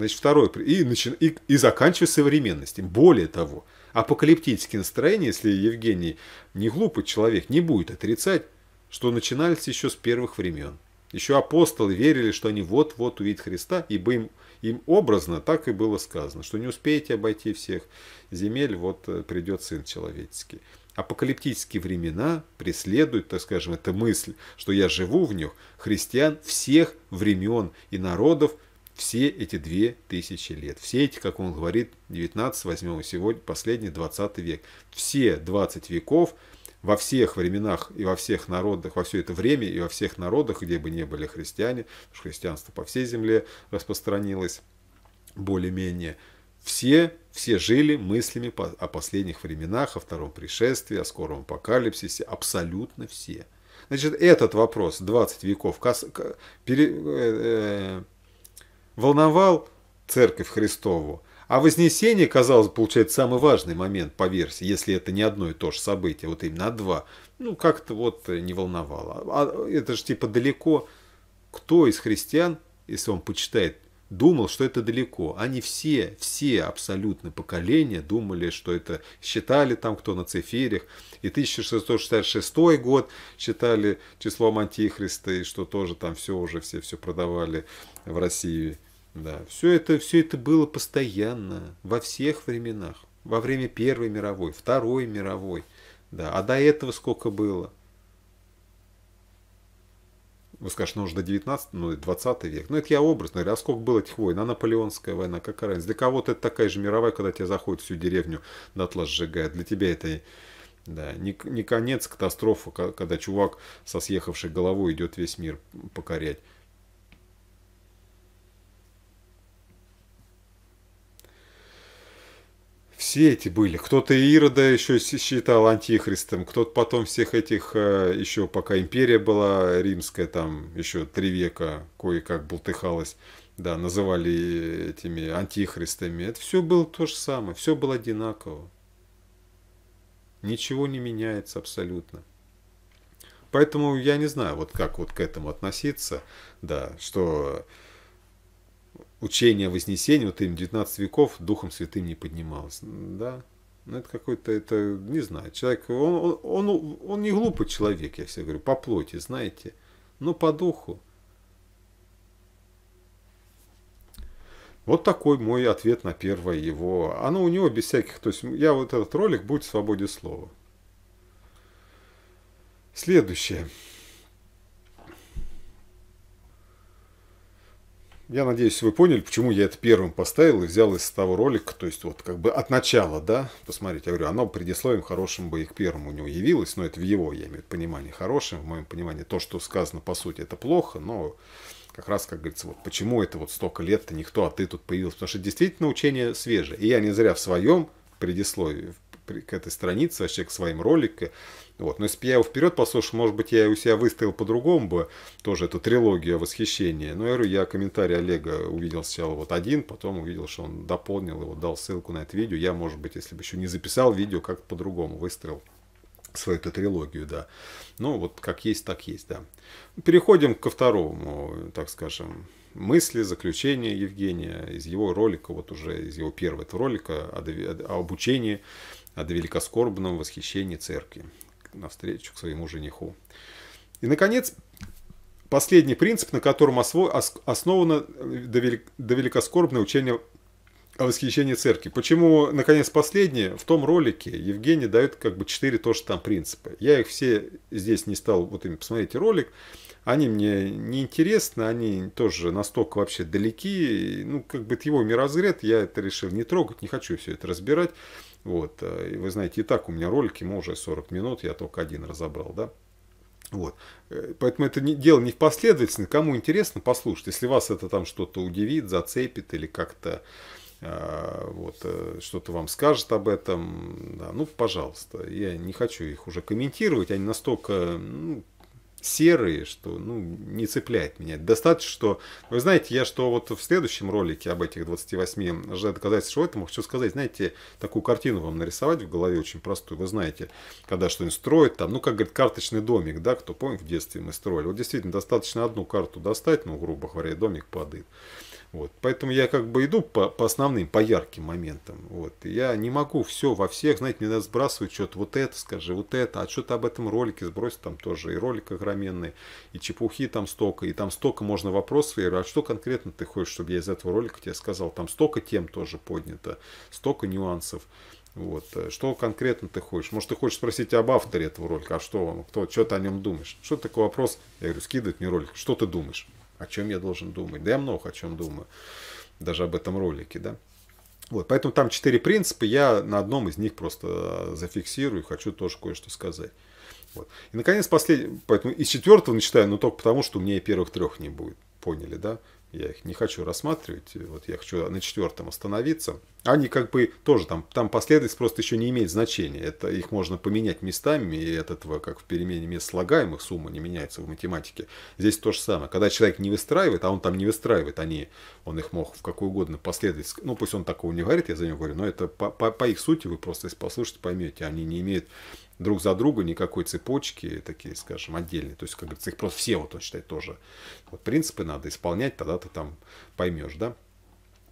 Значит, второй. И, начи... и, и заканчивая современностью. Более того, апокалиптические настроения, если Евгений не глупый человек, не будет отрицать, что начинались еще с первых времен. Еще апостолы верили, что они вот-вот увидят Христа, ибо им, им образно так и было сказано, что не успеете обойти всех земель, вот э, придет Сын Человеческий. Апокалиптические времена преследуют, так скажем, эта мысль, что я живу в них, христиан всех времен и народов – все эти две тысячи лет. Все эти, как он говорит, 19, возьмем сегодня, последний 20 век. Все 20 веков во всех временах и во всех народах, во все это время и во всех народах, где бы не были христиане, христианство по всей земле распространилось более-менее, все, все жили мыслями о последних временах, о втором пришествии, о скором апокалипсисе, абсолютно все. Значит, этот вопрос 20 веков пере, э, э, волновал Церковь Христову, а Вознесение, казалось, получает самый важный момент по версии, если это не одно и то же событие, вот именно а два, ну как-то вот не волновало. А это же типа далеко. Кто из христиан, если он почитает, думал, что это далеко? Они все, все абсолютно поколения думали, что это считали там, кто на циферях. И 1666 год считали числом Антихриста, и что тоже там все уже, все все продавали в России да, все это, все это было постоянно, во всех временах. Во время Первой мировой, Второй мировой. Да, а до этого сколько было? Вы скажете, ну уже до 19 ну 20 век. Ну это я образно говорю, а сколько было этих войн? А Наполеонская война, какая разница? Для кого-то это такая же мировая, когда тебя заходит всю деревню на дотла сжигает. Для тебя это да, не, не конец катастрофы, когда чувак со съехавшей головой идет весь мир покорять. все эти были. Кто-то Ирода еще считал антихристом, кто-то потом всех этих, э, еще пока империя была римская, там еще три века кое-как бултыхалась, да, называли этими антихристами. Это все было то же самое, все было одинаково. Ничего не меняется абсолютно. Поэтому я не знаю, вот как вот к этому относиться, да, что учение о Вознесении, вот им 19 веков, Духом Святым не поднималось. Да, ну это какой-то, это, не знаю, человек, он, он, он, он не глупый человек, я все говорю, по плоти, знаете, но ну, по духу. Вот такой мой ответ на первое его. Оно у него без всяких, то есть я вот этот ролик будет в свободе слова. Следующее. Я надеюсь, вы поняли, почему я это первым поставил и взял из того ролика, то есть вот как бы от начала, да, посмотрите, я говорю, оно предисловием хорошим бы и к первому у него явилось, но это в его, я имею в понимании, хорошим, в моем понимании, то, что сказано по сути, это плохо, но как раз, как говорится, вот почему это вот столько лет-то никто, а ты тут появился, потому что действительно учение свежее, и я не зря в своем предисловии, к этой странице, вообще к своим роликам. Вот. Но если бы я его вперед послушал, может быть, я у себя выставил по-другому бы тоже эту трилогию восхищения. Но я говорю, я комментарий Олега увидел сначала вот один, потом увидел, что он дополнил его, дал ссылку на это видео. Я, может быть, если бы еще не записал видео, как-то по-другому выстроил свою эту трилогию, да. Ну, вот как есть, так есть, да. Переходим ко второму, так скажем, мысли, заключения Евгения из его ролика, вот уже из его первого этого ролика о обучении от великоскорбного восхищении церкви навстречу к своему жениху. И, наконец, последний принцип, на котором осво основано э, до довеликоскорбное учение о восхищении церкви. Почему, наконец, последнее? В том ролике Евгений дает как бы четыре тоже там принципа. Я их все здесь не стал, вот им посмотрите ролик. Они мне не интересны, они тоже настолько вообще далеки. Ну, как бы это его мирозред, я это решил не трогать, не хочу все это разбирать. Вот, э, вы знаете, и так у меня ролики, мы уже 40 минут, я только один разобрал, да. Вот. Э, поэтому это не, дело не в последовательности. Кому интересно, послушайте. Если вас это там что-то удивит, зацепит или как-то э, вот, что-то вам скажет об этом, да, ну, пожалуйста. Я не хочу их уже комментировать. Они настолько ну, серые, что ну, не цепляет меня. Достаточно, что... Вы знаете, я что вот в следующем ролике об этих 28 же доказательств что этому хочу сказать. Знаете, такую картину вам нарисовать в голове очень простую. Вы знаете, когда что-нибудь строят, там, ну, как говорит, карточный домик, да, кто помнит, в детстве мы строили. Вот действительно, достаточно одну карту достать, ну, грубо говоря, домик падает. Вот. Поэтому я как бы иду по, по основным, по ярким моментам. Вот. я не могу все во всех, знаете, мне надо сбрасывать что-то, вот это скажи, вот это, а что-то об этом ролике сбрось, там тоже и ролик огроменный, и чепухи там столько, и там столько можно вопросов, я говорю, а что конкретно ты хочешь, чтобы я из этого ролика тебе сказал, там столько тем тоже поднято, столько нюансов. Вот. Что конкретно ты хочешь? Может, ты хочешь спросить об авторе этого ролика, а что кто, что ты о нем думаешь? Что такой вопрос? Я говорю, скидывай мне ролик, что ты думаешь? о чем я должен думать. Да я много о чем думаю, даже об этом ролике, да. Вот, поэтому там четыре принципа, я на одном из них просто э, зафиксирую, хочу тоже кое-что сказать. Вот. И, наконец, последний, поэтому из четвертого начинаю, но только потому, что у меня и первых трех не будет, поняли, да? я их не хочу рассматривать, вот я хочу на четвертом остановиться. Они как бы тоже там, там последовательность просто еще не имеет значения. Это их можно поменять местами, и от этого, как в перемене мест слагаемых, сумма не меняется в математике. Здесь то же самое. Когда человек не выстраивает, а он там не выстраивает, они, он их мог в какую угодно последовательность, ну пусть он такого не говорит, я за него говорю, но это по, по, по их сути вы просто если послушаете, поймете, они не имеют друг за друга никакой цепочки, такие, скажем, отдельные. То есть, как говорится, их просто все, вот он тоже. Вот принципы надо исполнять, тогда ты там поймешь, да.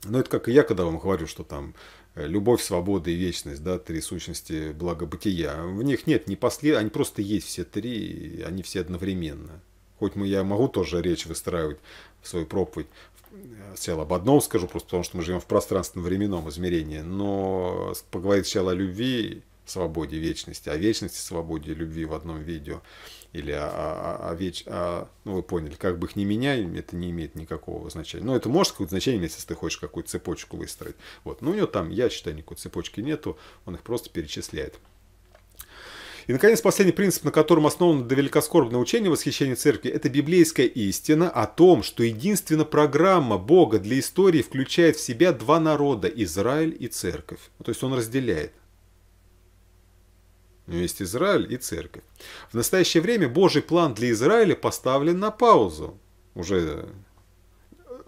Но это как и я, когда вам говорю, что там э, любовь, свобода и вечность, да, три сущности благобытия. В них нет не послед... они просто есть все три, они все одновременно. Хоть мы, я могу тоже речь выстраивать в свою проповедь, э, сначала об одном скажу, просто потому что мы живем в пространственно-временном измерении, но поговорить сначала о любви, свободе вечности, о вечности, свободе любви в одном видео, или о, о, о, веч... о... ну вы поняли, как бы их ни меняй, это не имеет никакого значения. Но ну, это может какое-то значение если ты хочешь какую-то цепочку выстроить. Вот. Но ну, у него там, я считаю, никакой цепочки нету, он их просто перечисляет. И, наконец, последний принцип, на котором основано довеликоскорбное учение восхищения церкви, это библейская истина о том, что единственная программа Бога для истории включает в себя два народа – Израиль и церковь. Ну, то есть он разделяет. Ну, есть Израиль и церковь. В настоящее время Божий план для Израиля поставлен на паузу. Уже э,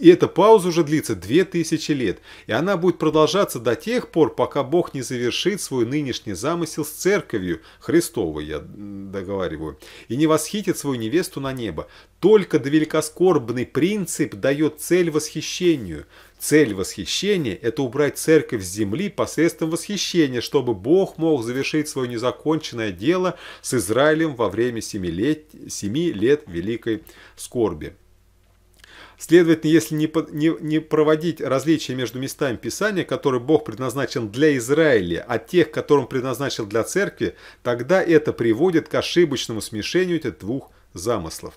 и эта пауза уже длится 2000 лет, и она будет продолжаться до тех пор, пока Бог не завершит свой нынешний замысел с церковью Христовой, я договариваю, и не восхитит свою невесту на небо. Только довеликоскорбный принцип дает цель восхищению – Цель восхищения – это убрать церковь с земли посредством восхищения, чтобы Бог мог завершить свое незаконченное дело с Израилем во время семи лет, семи лет великой скорби. Следовательно, если не, не, не проводить различия между местами Писания, которые Бог предназначен для Израиля, а тех, которым предназначил для церкви, тогда это приводит к ошибочному смешению этих двух замыслов.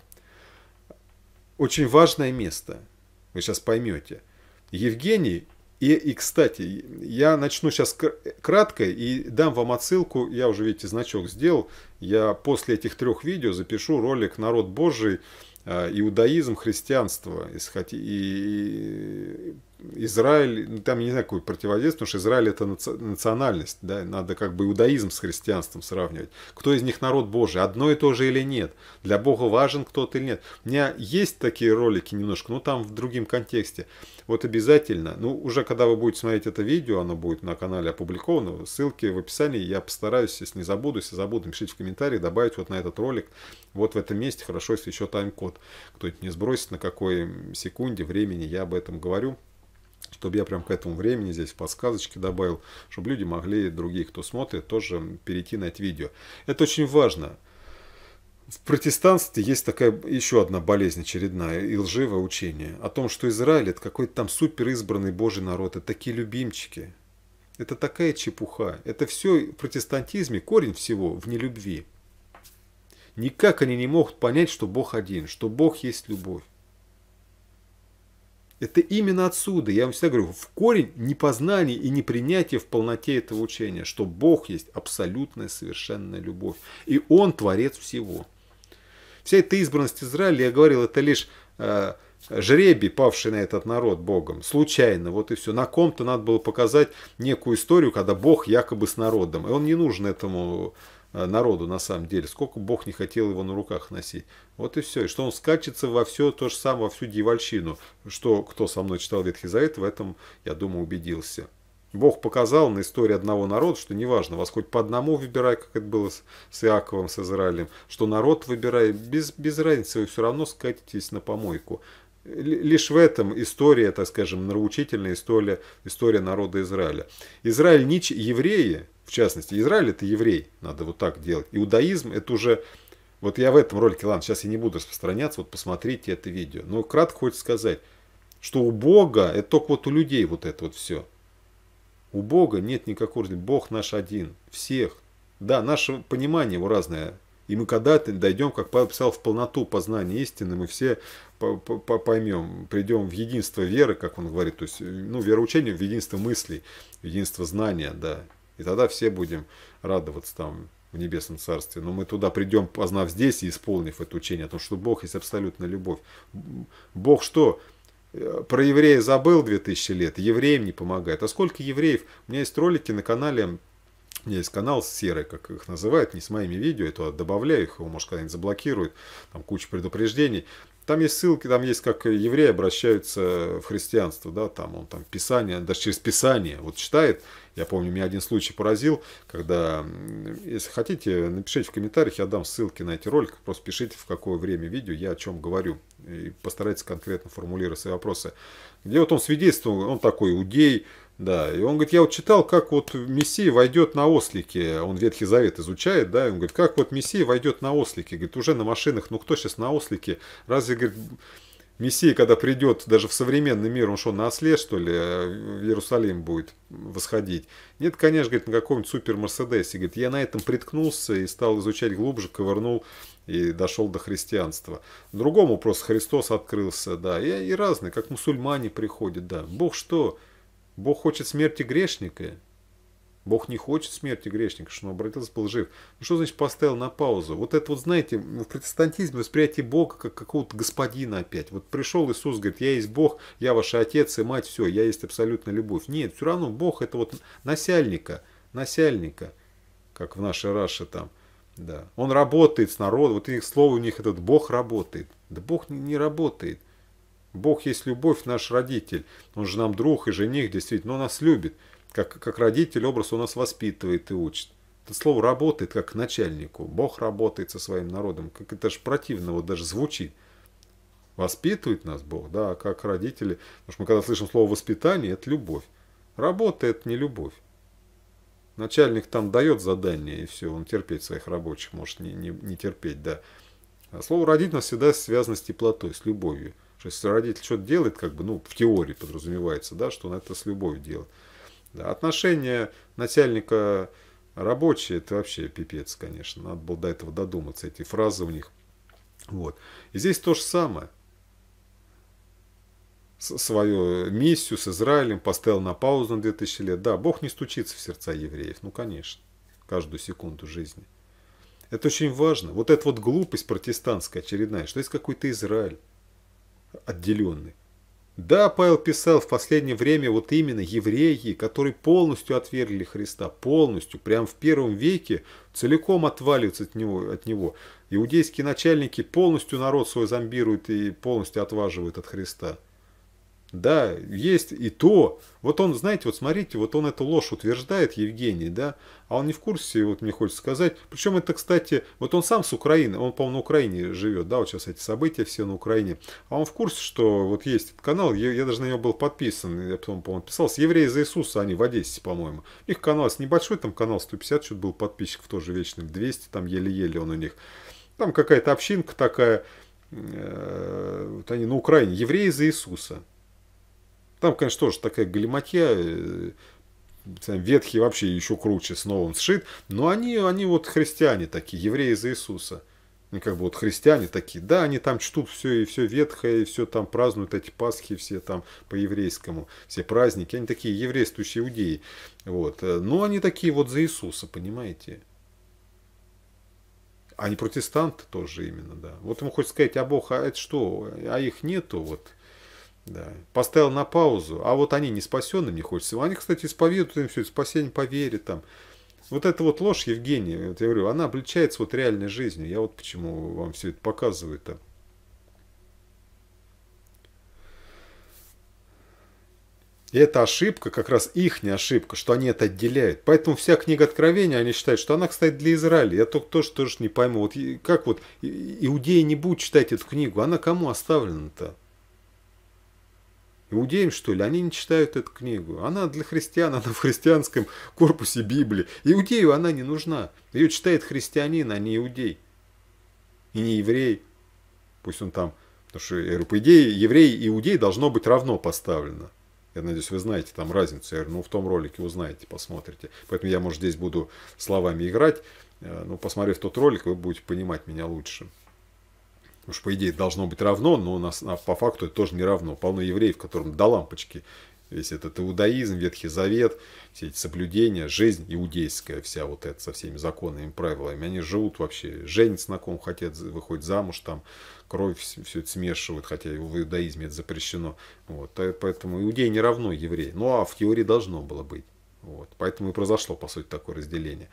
Очень важное место, вы сейчас поймете – Евгений. И, и, кстати, я начну сейчас кратко и дам вам отсылку. Я уже, видите, значок сделал. Я после этих трех видео запишу ролик «Народ Божий», а, иудаизм, христианство, и, и, Израиль, ну, там я не знаю, какой противодействие, потому что Израиль это национальность, да, надо как бы иудаизм с христианством сравнивать. Кто из них народ Божий, одно и то же или нет? Для Бога важен кто-то или нет? У меня есть такие ролики немножко, но там в другом контексте. Вот обязательно, ну уже когда вы будете смотреть это видео, оно будет на канале опубликовано, ссылки в описании, я постараюсь, если не забуду, если забуду, пишите в комментарии, добавить вот на этот ролик, вот в этом месте, хорошо, если еще тайм-код, кто-нибудь не сбросит, на какой секунде времени я об этом говорю чтобы я прям к этому времени здесь в подсказочке добавил, чтобы люди могли, другие, кто смотрит, тоже перейти на это видео. Это очень важно. В протестантстве есть такая еще одна болезнь очередная и лживое учение о том, что Израиль это какой-то там супер избранный Божий народ, это такие любимчики. Это такая чепуха. Это все в протестантизме, корень всего в нелюбви. Никак они не могут понять, что Бог один, что Бог есть любовь. Это именно отсюда, я вам всегда говорю, в корень непознание и непринятие в полноте этого учения, что Бог есть абсолютная совершенная любовь, и Он творец всего. Вся эта избранность Израиля, я говорил, это лишь э, жребий, павший на этот народ Богом, случайно, вот и все. На ком-то надо было показать некую историю, когда Бог якобы с народом, и он не нужен этому Э, народу на самом деле. Сколько Бог не хотел его на руках носить. Вот и все. И что он скачется во все то же самое, во всю дьявольщину. Что кто со мной читал Ветхий Завет, в этом, я думаю, убедился. Бог показал на истории одного народа, что неважно, вас хоть по одному выбирай, как это было с Иаковым, с Израилем, что народ выбирай, без, без разницы, вы все равно скатитесь на помойку. Лишь в этом история, так скажем, нравоучительная история, история народа Израиля. Израиль не евреи, в частности, Израиль это еврей, надо вот так делать. Иудаизм это уже, вот я в этом ролике, ладно, сейчас я не буду распространяться, вот посмотрите это видео. Но кратко хочется сказать, что у Бога, это только вот у людей вот это вот все. У Бога нет никакого разницы. Бог наш один, всех. Да, наше понимание его разное. И мы когда-то дойдем, как Павел писал, в полноту познания истины, мы все поймем, придем в единство веры, как он говорит, то есть, ну, вероучение в единство мыслей, в единство знания, да. И тогда все будем радоваться там в Небесном Царстве. Но мы туда придем, познав здесь и исполнив это учение о том, что Бог есть абсолютная любовь. Бог что? Про еврея забыл 2000 лет, евреям не помогает. А сколько евреев? У меня есть ролики на канале у меня есть канал серый, как их называют, не с моими видео, я туда добавляю их, его, может, когда-нибудь заблокируют, там куча предупреждений. Там есть ссылки, там есть, как евреи обращаются в христианство, да, там он там писание, даже через писание вот читает. Я помню, меня один случай поразил, когда, если хотите, напишите в комментариях, я дам ссылки на эти ролики, просто пишите, в какое время видео я о чем говорю, и постарайтесь конкретно формулировать свои вопросы. Где вот он свидетельствовал, он такой иудей, да, и он говорит, я вот читал, как вот Мессия войдет на ослике, он Ветхий Завет изучает, да, и он говорит, как вот Мессия войдет на ослике, говорит, уже на машинах, ну кто сейчас на ослике, разве, говорит, Мессия, когда придет даже в современный мир, он что, на осле, что ли, в Иерусалим будет восходить? Нет, конечно, говорит, на каком-нибудь супер Мерседесе. Говорит, я на этом приткнулся и стал изучать глубже, ковырнул и дошел до христианства. Другому просто Христос открылся, да, и, и разные, как мусульмане приходят, да. Бог что, Бог хочет смерти грешника. Бог не хочет смерти грешника, что он обратился, был жив. Ну что значит поставил на паузу? Вот это вот, знаете, в протестантизме восприятие Бога как какого-то господина опять. Вот пришел Иисус, говорит, я есть Бог, я ваш отец и мать, все, я есть абсолютно любовь. Нет, все равно Бог это вот насяльника, насяльника, как в нашей Раше там. Да. Он работает с народом, вот их слово у них этот Бог работает. Да Бог не работает. Бог есть любовь, наш родитель. Он же нам друг и жених, действительно, он нас любит. Как, как родитель образ у нас воспитывает и учит. Это слово работает как к начальнику. Бог работает со своим народом. Как это же противно, вот даже звучит. Воспитывает нас Бог, да, а как родители. Потому что мы когда слышим слово воспитание, это любовь. Работа это не любовь. Начальник там дает задание, и все, он терпеть своих рабочих, может не, не, не терпеть, да. А слово родить всегда связано с теплотой, с любовью. Что если родитель что-то делает, как бы, ну, в теории подразумевается, да, что он это с любовью делает. Да, отношение начальника рабочие, это вообще пипец, конечно. Надо было до этого додуматься, эти фразы у них. Вот. И здесь то же самое. С свою миссию с Израилем поставил на паузу на 2000 лет. Да, Бог не стучится в сердца евреев, ну конечно, каждую секунду жизни. Это очень важно. Вот эта вот глупость протестантская очередная, что есть какой-то Израиль отделенный. Да, Павел писал в последнее время вот именно евреи, которые полностью отвергли Христа, полностью, прямо в первом веке, целиком отваливаются от него, от него. Иудейские начальники полностью народ свой зомбируют и полностью отваживают от Христа. Да, есть и то. Вот он, знаете, вот смотрите, вот он эту ложь утверждает, Евгений, да, а он не в курсе, вот мне хочется сказать. Причем это, кстати, вот он сам с Украины, он, по-моему, на Украине живет, да, вот сейчас эти события все на Украине. А он в курсе, что вот есть этот канал, я, я даже на него был подписан, я потом, по-моему, писал, Евреи за Иисуса, они в Одессе, по-моему. Их канал, с небольшой там канал, 150 что-то был подписчиков тоже вечный, 200, там еле-еле он у них. Там какая-то общинка такая, э, вот они на Украине, евреи за Иисуса. Там, конечно, тоже такая галиматья, э, ветхий вообще еще круче, с новым сшит. Но они, они вот христиане такие, евреи за Иисуса. Ну, как бы вот христиане такие, да, они там чтут все, и все ветхое, и все там празднуют эти Пасхи все там по-еврейскому, все праздники, они такие еврействующие иудеи, вот, э, но они такие вот за Иисуса, понимаете, они а протестанты тоже именно, да, вот ему хочется сказать, а Бог, а это что, а их нету, вот, да. Поставил на паузу. А вот они не спасены мне хочется. Они, кстати, исповедуют им все, спасение поверит там. Вот эта вот ложь Евгения, вот я говорю, она обличается вот реальной жизнью. Я вот почему вам все это показываю-то. И эта ошибка, как раз их не ошибка, что они это отделяют. Поэтому вся книга Откровения, они считают, что она, кстати, для Израиля. Я только тоже, тоже не пойму. Вот как вот иудеи не будут читать эту книгу? Она кому оставлена-то? Иудеям, что ли? Они не читают эту книгу. Она для христиан, она в христианском корпусе Библии. Иудею она не нужна. Ее читает христианин, а не иудей. И не еврей. Пусть он там... Потому что, я говорю, по идее, еврей и иудей должно быть равно поставлено. Я надеюсь, вы знаете там разницу. Я говорю, ну, в том ролике узнаете, посмотрите. Поэтому я, может, здесь буду словами играть. Э, Но, ну, посмотрев тот ролик, вы будете понимать меня лучше. Уж по идее должно быть равно, но у нас а, по факту это тоже не равно. Полно евреев, которым до лампочки весь этот иудаизм, Ветхий Завет, все эти соблюдения, жизнь иудейская вся вот эта со всеми законами правилами. Они живут вообще, женятся на ком хотят, выходят замуж, там кровь все это смешивают, хотя в иудаизме это запрещено. Вот, поэтому иудеи не равно евреи. Ну а в теории должно было быть. Вот, поэтому и произошло, по сути, такое разделение.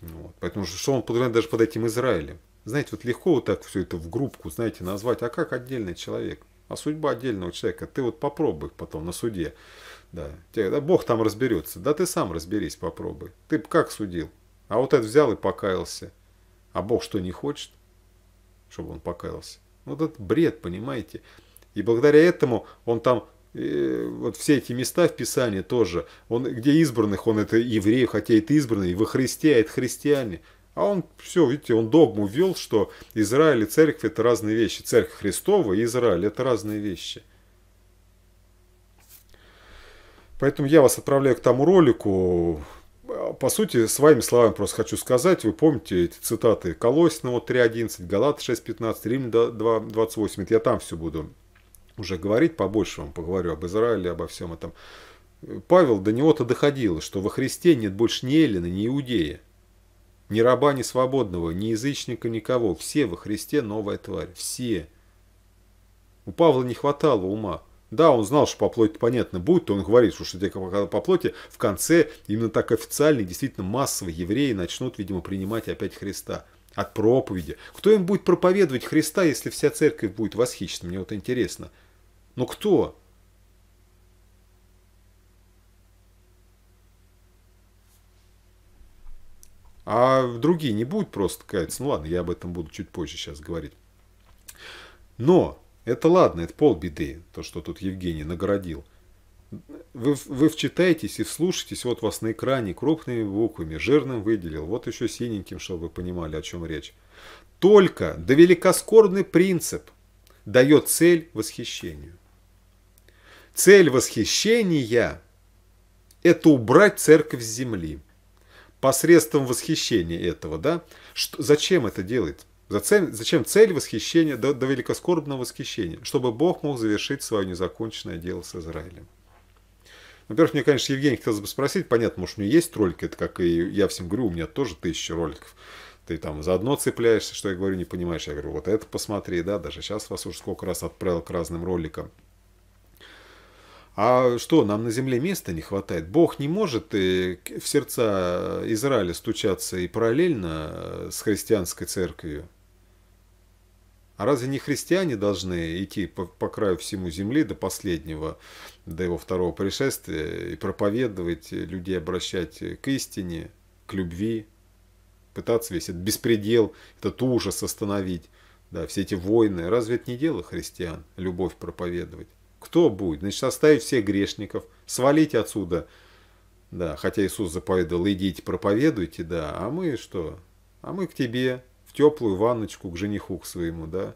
Вот, поэтому что он подразумевает даже под этим Израилем? знаете, вот легко вот так все это в группку, знаете, назвать, а как отдельный человек? А судьба отдельного человека, ты вот попробуй потом на суде. Да, тебе, да Бог там разберется. Да ты сам разберись, попробуй. Ты как судил? А вот этот взял и покаялся. А Бог что, не хочет, чтобы он покаялся? Вот этот бред, понимаете? И благодаря этому он там э, вот все эти места в Писании тоже, он, где избранных, он это евреев, хотя это избранные, и во Христе, а это христиане – а он все, видите, он догму ввел, что Израиль и церковь это разные вещи. Церковь Христова и Израиль это разные вещи. Поэтому я вас отправляю к тому ролику. По сути, своими словами просто хочу сказать, вы помните эти цитаты Колосиного 3.11, Галат 6.15, Рим 2.28, это я там все буду уже говорить, побольше вам поговорю об Израиле, обо всем этом. Павел до него-то доходило, что во Христе нет больше ни Эллина, ни Иудея. Ни раба, ни свободного, ни язычника, никого. Все во Христе новая тварь. Все. У Павла не хватало ума. Да, он знал, что по плоти понятно будет, то он говорит, что тебе по плоти в конце именно так официально действительно массово евреи начнут, видимо, принимать опять Христа от проповеди. Кто им будет проповедовать Христа, если вся церковь будет восхищена? Мне вот интересно. Но кто? А другие не будут просто каяться. Ну ладно, я об этом буду чуть позже сейчас говорить. Но это ладно, это полбеды, то, что тут Евгений наградил Вы, вы вчитаетесь и вслушаетесь, вот вас на экране крупными буквами, жирным выделил, вот еще синеньким, чтобы вы понимали, о чем речь. Только да великоскорбный принцип дает цель восхищению. Цель восхищения – это убрать церковь с земли – посредством восхищения этого, да? Что, зачем это делает? зачем цель восхищения, до, до великоскорбного восхищения? Чтобы Бог мог завершить свое незаконченное дело с Израилем. Во-первых, мне, конечно, Евгений хотелось бы спросить, понятно, может, у меня есть ролики, это как и я всем говорю, у меня тоже тысяча роликов. Ты там заодно цепляешься, что я говорю, не понимаешь. Я говорю, вот это посмотри, да, даже сейчас вас уже сколько раз отправил к разным роликам. А что, нам на земле места не хватает? Бог не может и э, в сердца Израиля стучаться и параллельно э, с христианской церковью? А разве не христиане должны идти по, по краю всему земли до последнего, до его второго пришествия, и проповедовать, э, людей обращать к истине, к любви, пытаться весь этот беспредел, этот ужас остановить, да, все эти войны. Разве это не дело христиан, любовь проповедовать? Кто будет? Значит, оставить всех грешников, свалить отсюда. Да, хотя Иисус заповедал, идите, проповедуйте, да. А мы что? А мы к тебе, в теплую ванночку, к жениху к своему, да.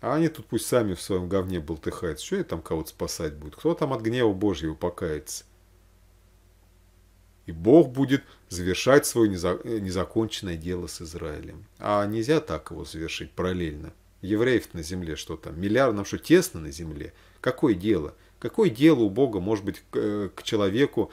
А они тут пусть сами в своем говне болтыхаются. Что я там кого-то спасать будет? Кто там от гнева Божьего покается? И Бог будет завершать свое незаконченное дело с Израилем. А нельзя так его завершить параллельно евреев на земле, что там, миллиард, нам что, тесно на земле? Какое дело? Какое дело у Бога может быть к, э, к человеку,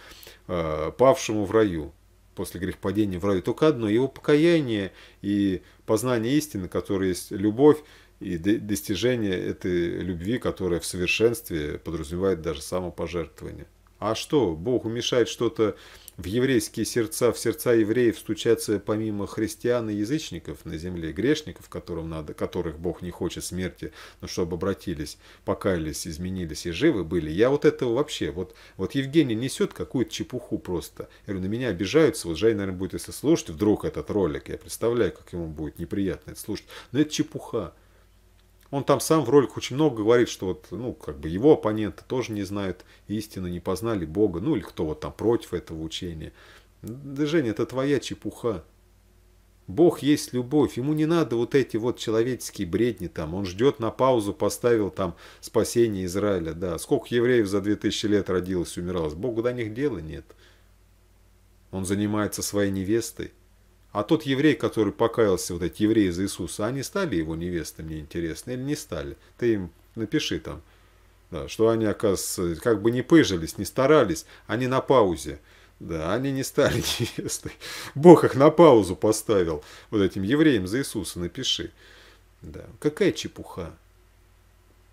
э, павшему в раю, после грехопадения в раю? Только одно, его покаяние и познание истины, которое есть любовь, и достижение этой любви, которая в совершенстве подразумевает даже самопожертвование. А что, Богу мешает что-то в еврейские сердца, в сердца евреев стучатся помимо христиан и язычников на земле, грешников, которым надо, которых Бог не хочет смерти, но чтобы обратились, покаялись, изменились и живы были. Я вот этого вообще, вот, вот Евгений несет какую-то чепуху просто. Я говорю, на меня обижаются, вот Жай, наверное, будет если слушать вдруг этот ролик, я представляю, как ему будет неприятно это слушать. Но это чепуха. Он там сам в роликах очень много говорит, что вот, ну, как бы его оппоненты тоже не знают истины, не познали Бога, ну, или кто вот там против этого учения. Да, Женя, это твоя чепуха. Бог есть любовь, ему не надо вот эти вот человеческие бредни там, он ждет на паузу, поставил там спасение Израиля, да, сколько евреев за 2000 лет родилось, умиралось, Богу до них дела нет. Он занимается своей невестой, а тот еврей, который покаялся, вот эти евреи из Иисуса, они стали его невестой, мне интересно, или не стали? Ты им напиши там, да, что они, оказывается, как бы не пыжились, не старались, они на паузе. Да, они не стали [laughs] невестой. Бог их на паузу поставил. Вот этим евреям за Иисуса напиши. Да, какая чепуха.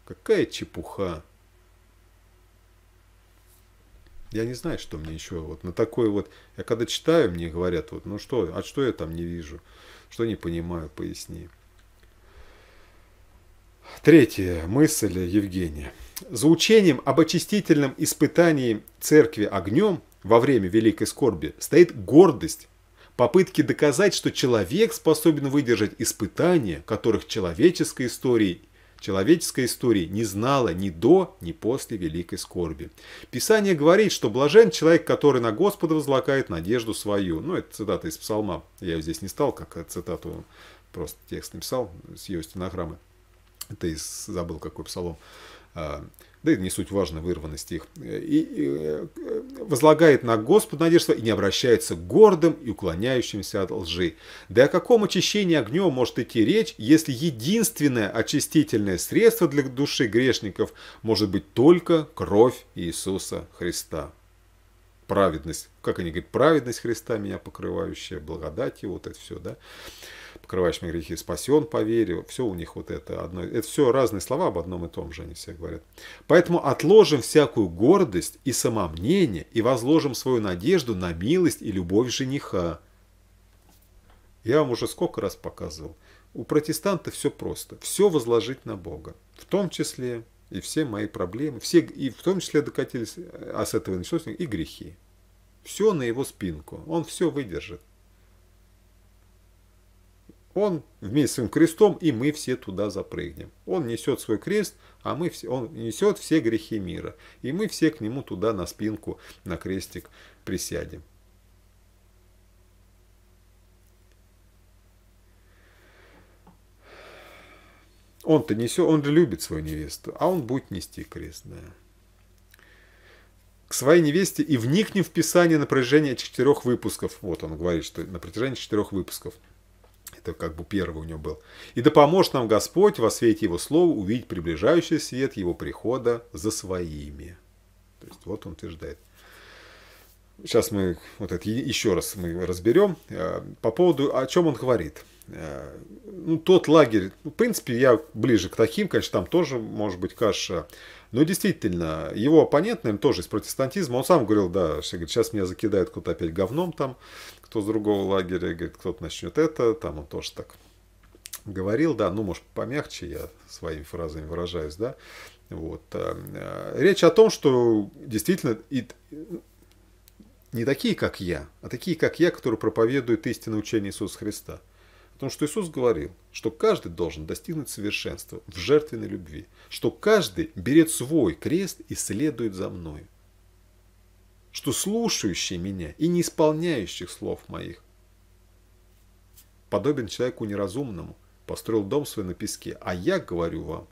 Какая чепуха. Я не знаю, что мне еще. Вот на такой вот, я когда читаю, мне говорят, вот, ну что, а что я там не вижу, что не понимаю, поясни. Третья мысль Евгения. За учением об очистительном испытании церкви огнем во время Великой Скорби стоит гордость, попытки доказать, что человек способен выдержать испытания, которых в человеческой истории Человеческой истории не знала ни до, ни после великой скорби. Писание говорит, что блажен человек, который на Господа возлагает надежду свою. Ну, это цитата из псалма. Я ее здесь не стал, как цитату просто текст написал с ее стенограммы. Это из, забыл, какой псалом. А, да и не суть важно, вырванность их э, и, и, э, возлагает на Господа надежду и не обращается к гордым и уклоняющимся от лжи. Да о каком очищении огнем может идти речь, если единственное очистительное средство для души грешников может быть только кровь Иисуса Христа? Праведность, как они говорят, праведность Христа, меня покрывающая, благодать его, вот это все, да? открываешь мне грехи, спасен, поверил. Все у них вот это одно. Это все разные слова об одном и том же они все говорят. Поэтому отложим всякую гордость и самомнение и возложим свою надежду на милость и любовь жениха. Я вам уже сколько раз показывал. У протестанта все просто. Все возложить на Бога. В том числе и все мои проблемы. Все, и в том числе докатились, а с этого началось, и грехи. Все на его спинку. Он все выдержит. Он вместе с своим крестом, и мы все туда запрыгнем. Он несет свой крест, а мы все, он несет все грехи мира. И мы все к нему туда на спинку, на крестик присядем. Он-то несет, он же любит свою невесту, а он будет нести крест, да к своей невесте и вникнем в писание на протяжении четырех выпусков. Вот он говорит, что на протяжении четырех выпусков. Это как бы первый у него был. «И да поможет нам Господь во свете Его Слова увидеть приближающий свет Его прихода за своими». То есть вот он утверждает. Сейчас мы вот это еще раз мы разберем. Э, по поводу, о чем он говорит. Э, ну, тот лагерь, в принципе, я ближе к таким, конечно, там тоже может быть каша. Но действительно, его оппонент, наверное, тоже из протестантизма, он сам говорил, да, сейчас меня закидают куда-то опять говном там, кто с другого лагеря, говорит, кто-то начнет это, там он тоже так говорил, да, ну, может, помягче я своими фразами выражаюсь, да, вот. Э, э, речь о том, что действительно и э, не такие, как я, а такие, как я, которые проповедуют истинное учение Иисуса Христа. О том, что Иисус говорил, что каждый должен достигнуть совершенства в жертвенной любви, что каждый берет свой крест и следует за мною что слушающий меня и не исполняющих слов моих. Подобен человеку неразумному, построил дом свой на песке, а я говорю вам,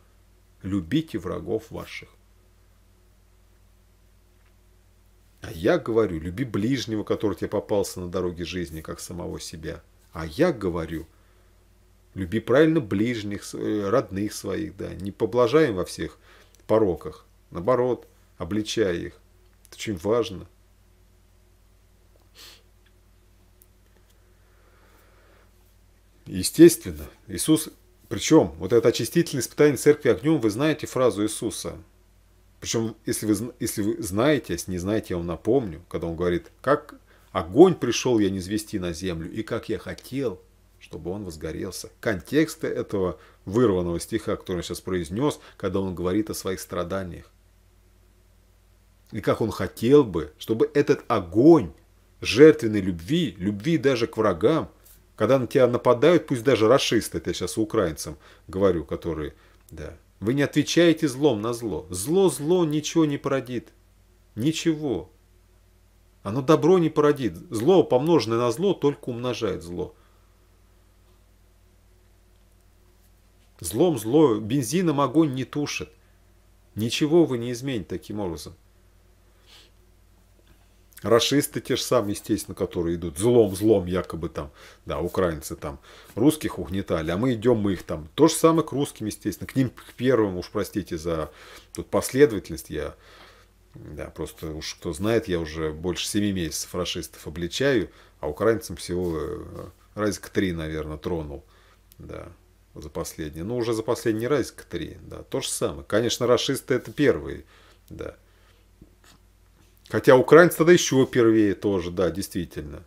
любите врагов ваших. А я говорю, люби ближнего, который тебе попался на дороге жизни, как самого себя. А я говорю, люби правильно ближних, э, родных своих, да, не поблажаем во всех пороках, наоборот, обличая их. Это очень важно. Естественно, Иисус, причем вот это очистительное испытание церкви огнем, вы знаете фразу Иисуса. Причем, если вы, если вы знаете, если не знаете, я вам напомню, когда он говорит, как огонь пришел я не звести на землю, и как я хотел, чтобы он возгорелся. Контекста этого вырванного стиха, который он сейчас произнес, когда он говорит о своих страданиях. И как он хотел бы, чтобы этот огонь жертвенной любви, любви даже к врагам, когда на тебя нападают, пусть даже расисты, это я сейчас украинцам говорю, которые, да, вы не отвечаете злом на зло. Зло зло ничего не породит. Ничего. Оно добро не породит. Зло, помноженное на зло, только умножает зло. Злом зло, бензином огонь не тушит. Ничего вы не измените таким образом. Рашисты те же самые, естественно, которые идут злом, злом, якобы там, да, украинцы там русских угнетали, а мы идем, мы их там. То же самое к русским, естественно, к ним к первым, уж простите за тут последовательность, я, да, просто уж кто знает, я уже больше семи месяцев рашистов обличаю, а украинцам всего э, разик три, наверное, тронул, да, за последнее. Ну, уже за последний разик три, да, то же самое. Конечно, расисты это первые, да. Хотя украинцы тогда еще первее тоже, да, действительно.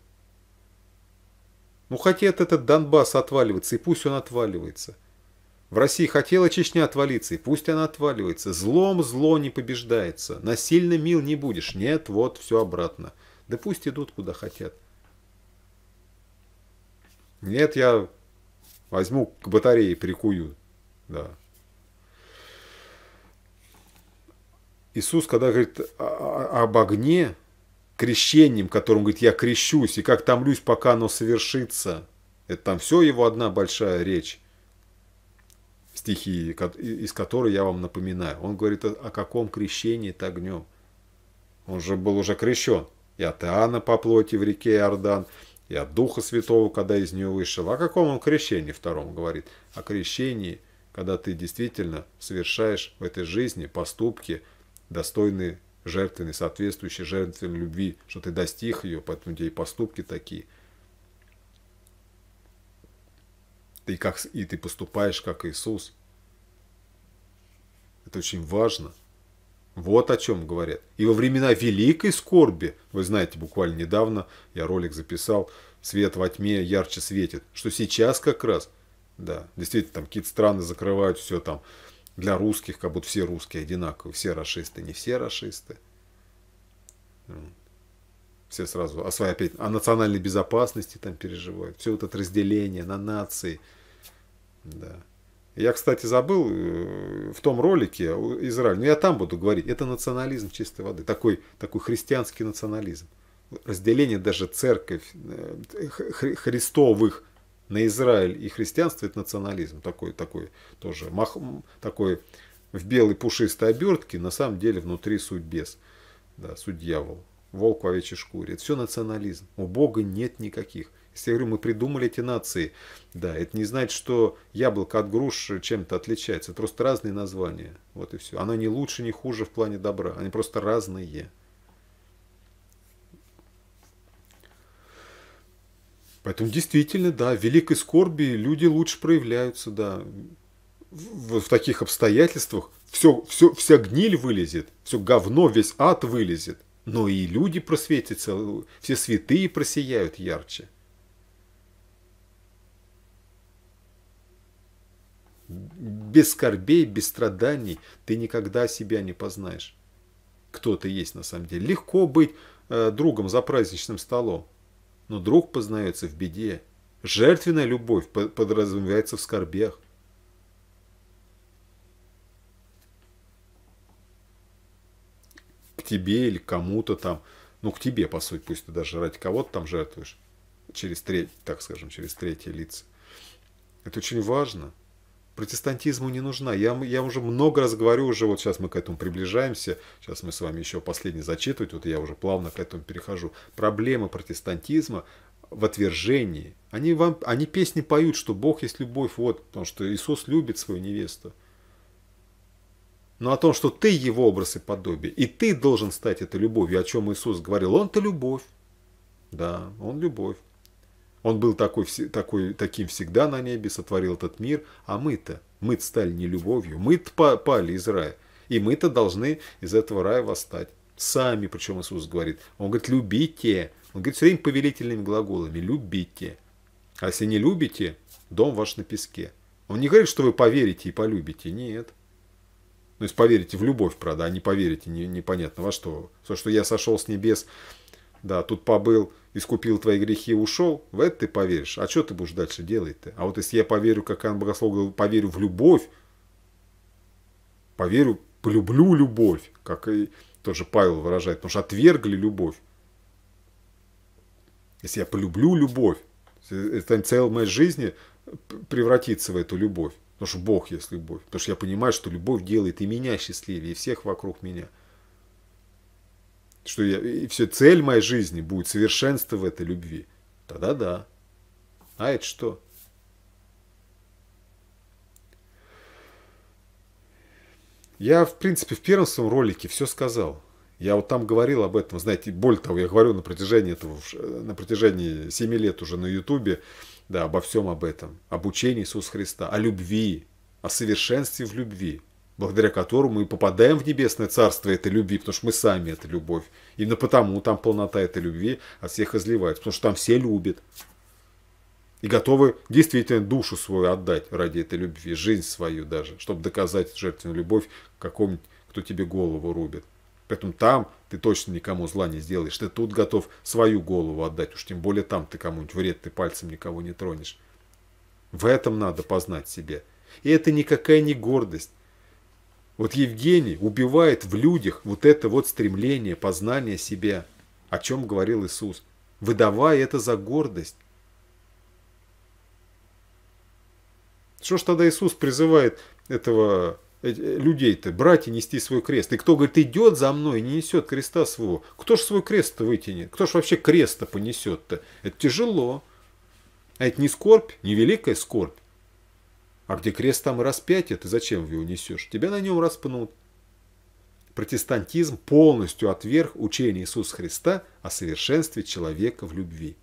Ну, хотят этот Донбасс отваливаться, и пусть он отваливается. В России хотела Чечня отвалиться, и пусть она отваливается. Злом зло не побеждается. Насильно мил не будешь. Нет, вот, все обратно. Да пусть идут куда хотят. Нет, я возьму к батарее прикую. Да. Иисус, когда говорит об огне, крещением, которым говорит, я крещусь и как томлюсь, пока оно совершится. Это там все его одна большая речь, стихи, из которой я вам напоминаю. Он говорит о, каком крещении это огнем. Он же был уже крещен. И от Иоанна по плоти в реке Иордан, и от Духа Святого, когда из нее вышел. О каком он крещении втором говорит? О крещении, когда ты действительно совершаешь в этой жизни поступки – достойный жертвенный, соответствующий жертвенной любви, что ты достиг ее, поэтому у тебя и поступки такие. Ты как, и ты поступаешь, как Иисус. Это очень важно. Вот о чем говорят. И во времена великой скорби, вы знаете, буквально недавно я ролик записал, свет во тьме ярче светит, что сейчас как раз, да, действительно, там какие-то страны закрывают, все там, для русских, как будто все русские одинаковые, все расисты, не все расисты. Все сразу о своей опять, о национальной безопасности там переживают. Все вот это разделение на нации. Да. Я, кстати, забыл э, в том ролике э, Израиль, но ну, я там буду говорить, это национализм чистой воды, такой, такой христианский национализм. Разделение даже церковь, э, христовых на Израиль и христианство, это национализм такой, такой тоже, мах, такой в белой пушистой обертке, на самом деле внутри суть бес, да, суть дьявол, волк в овечьей шкуре. Это все национализм. У Бога нет никаких. Если я говорю, мы придумали эти нации, да, это не значит, что яблоко от груши чем-то отличается. Это просто разные названия. Вот и все. Оно не лучше, не хуже в плане добра. Они просто разные. Поэтому действительно, да, в великой скорби люди лучше проявляются, да. В, в таких обстоятельствах все, все, вся гниль вылезет, все говно, весь ад вылезет. Но и люди просветятся, все святые просияют ярче. Без скорбей, без страданий ты никогда себя не познаешь. Кто ты есть на самом деле. Легко быть э, другом за праздничным столом но друг познается в беде. Жертвенная любовь подразумевается в скорбях. К тебе или кому-то там, ну к тебе, по сути, пусть ты даже ради кого-то там жертвуешь, через треть, так скажем, через третье лица. Это очень важно – протестантизму не нужна. Я, я уже много раз говорю, уже вот сейчас мы к этому приближаемся, сейчас мы с вами еще последний зачитывать, вот я уже плавно к этому перехожу. Проблема протестантизма в отвержении. Они, вам, они песни поют, что Бог есть любовь, вот, потому что Иисус любит свою невесту. Но о том, что ты его образ и подобие, и ты должен стать этой любовью, о чем Иисус говорил, он-то любовь. Да, он любовь. Он был такой, такой, таким всегда на небе, сотворил этот мир, а мы-то, мы-то стали не любовью, мы-то пали из рая, и мы-то должны из этого рая восстать. Сами, причем Иисус говорит, он говорит, любите, он говорит все время повелительными глаголами, любите. А если не любите, дом ваш на песке. Он не говорит, что вы поверите и полюбите, нет. То ну, есть поверите в любовь, правда, а не поверите не, непонятно во что. То, что я сошел с небес, да, тут побыл, искупил твои грехи и ушел, в это ты поверишь. А что ты будешь дальше делать-то? А вот если я поверю, как Иоанн Богослов говорил, поверю в любовь, поверю, полюблю любовь, как и тоже Павел выражает, потому что отвергли любовь. Если я полюблю любовь, это целая моя жизнь превратится в эту любовь. Потому что Бог есть любовь. Потому что я понимаю, что любовь делает и меня счастливее, и всех вокруг меня – что я, и все, цель моей жизни будет совершенство в этой любви, тогда да. А это что? Я, в принципе, в первом своем ролике все сказал. Я вот там говорил об этом, знаете, более того, я говорю на протяжении этого, э, на протяжении 7 лет уже на Ютубе, да, обо всем об этом, об учении Иисуса Христа, о любви, о совершенстве в любви, благодаря которому мы попадаем в небесное царство этой любви, потому что мы сами эта любовь. Именно потому там полнота этой любви от всех изливается, потому что там все любят. И готовы действительно душу свою отдать ради этой любви, жизнь свою даже, чтобы доказать жертвенную любовь какому-нибудь, кто тебе голову рубит. Поэтому там ты точно никому зла не сделаешь. Ты тут готов свою голову отдать. Уж тем более там ты кому-нибудь вред, ты пальцем никого не тронешь. В этом надо познать себе, И это никакая не гордость. Вот Евгений убивает в людях вот это вот стремление познания себя, о чем говорил Иисус, выдавая это за гордость. Что ж тогда Иисус призывает этого э, людей-то, братья, нести свой крест. И кто говорит, идет за мной и не несет креста своего, кто ж свой крест-то вытянет? Кто ж вообще креста понесет-то? Это тяжело. А это не скорбь, не великая скорбь, а где крест, там и распятие, ты зачем его несешь? Тебя на нем распнут. Протестантизм полностью отверг учение Иисуса Христа о совершенстве человека в любви.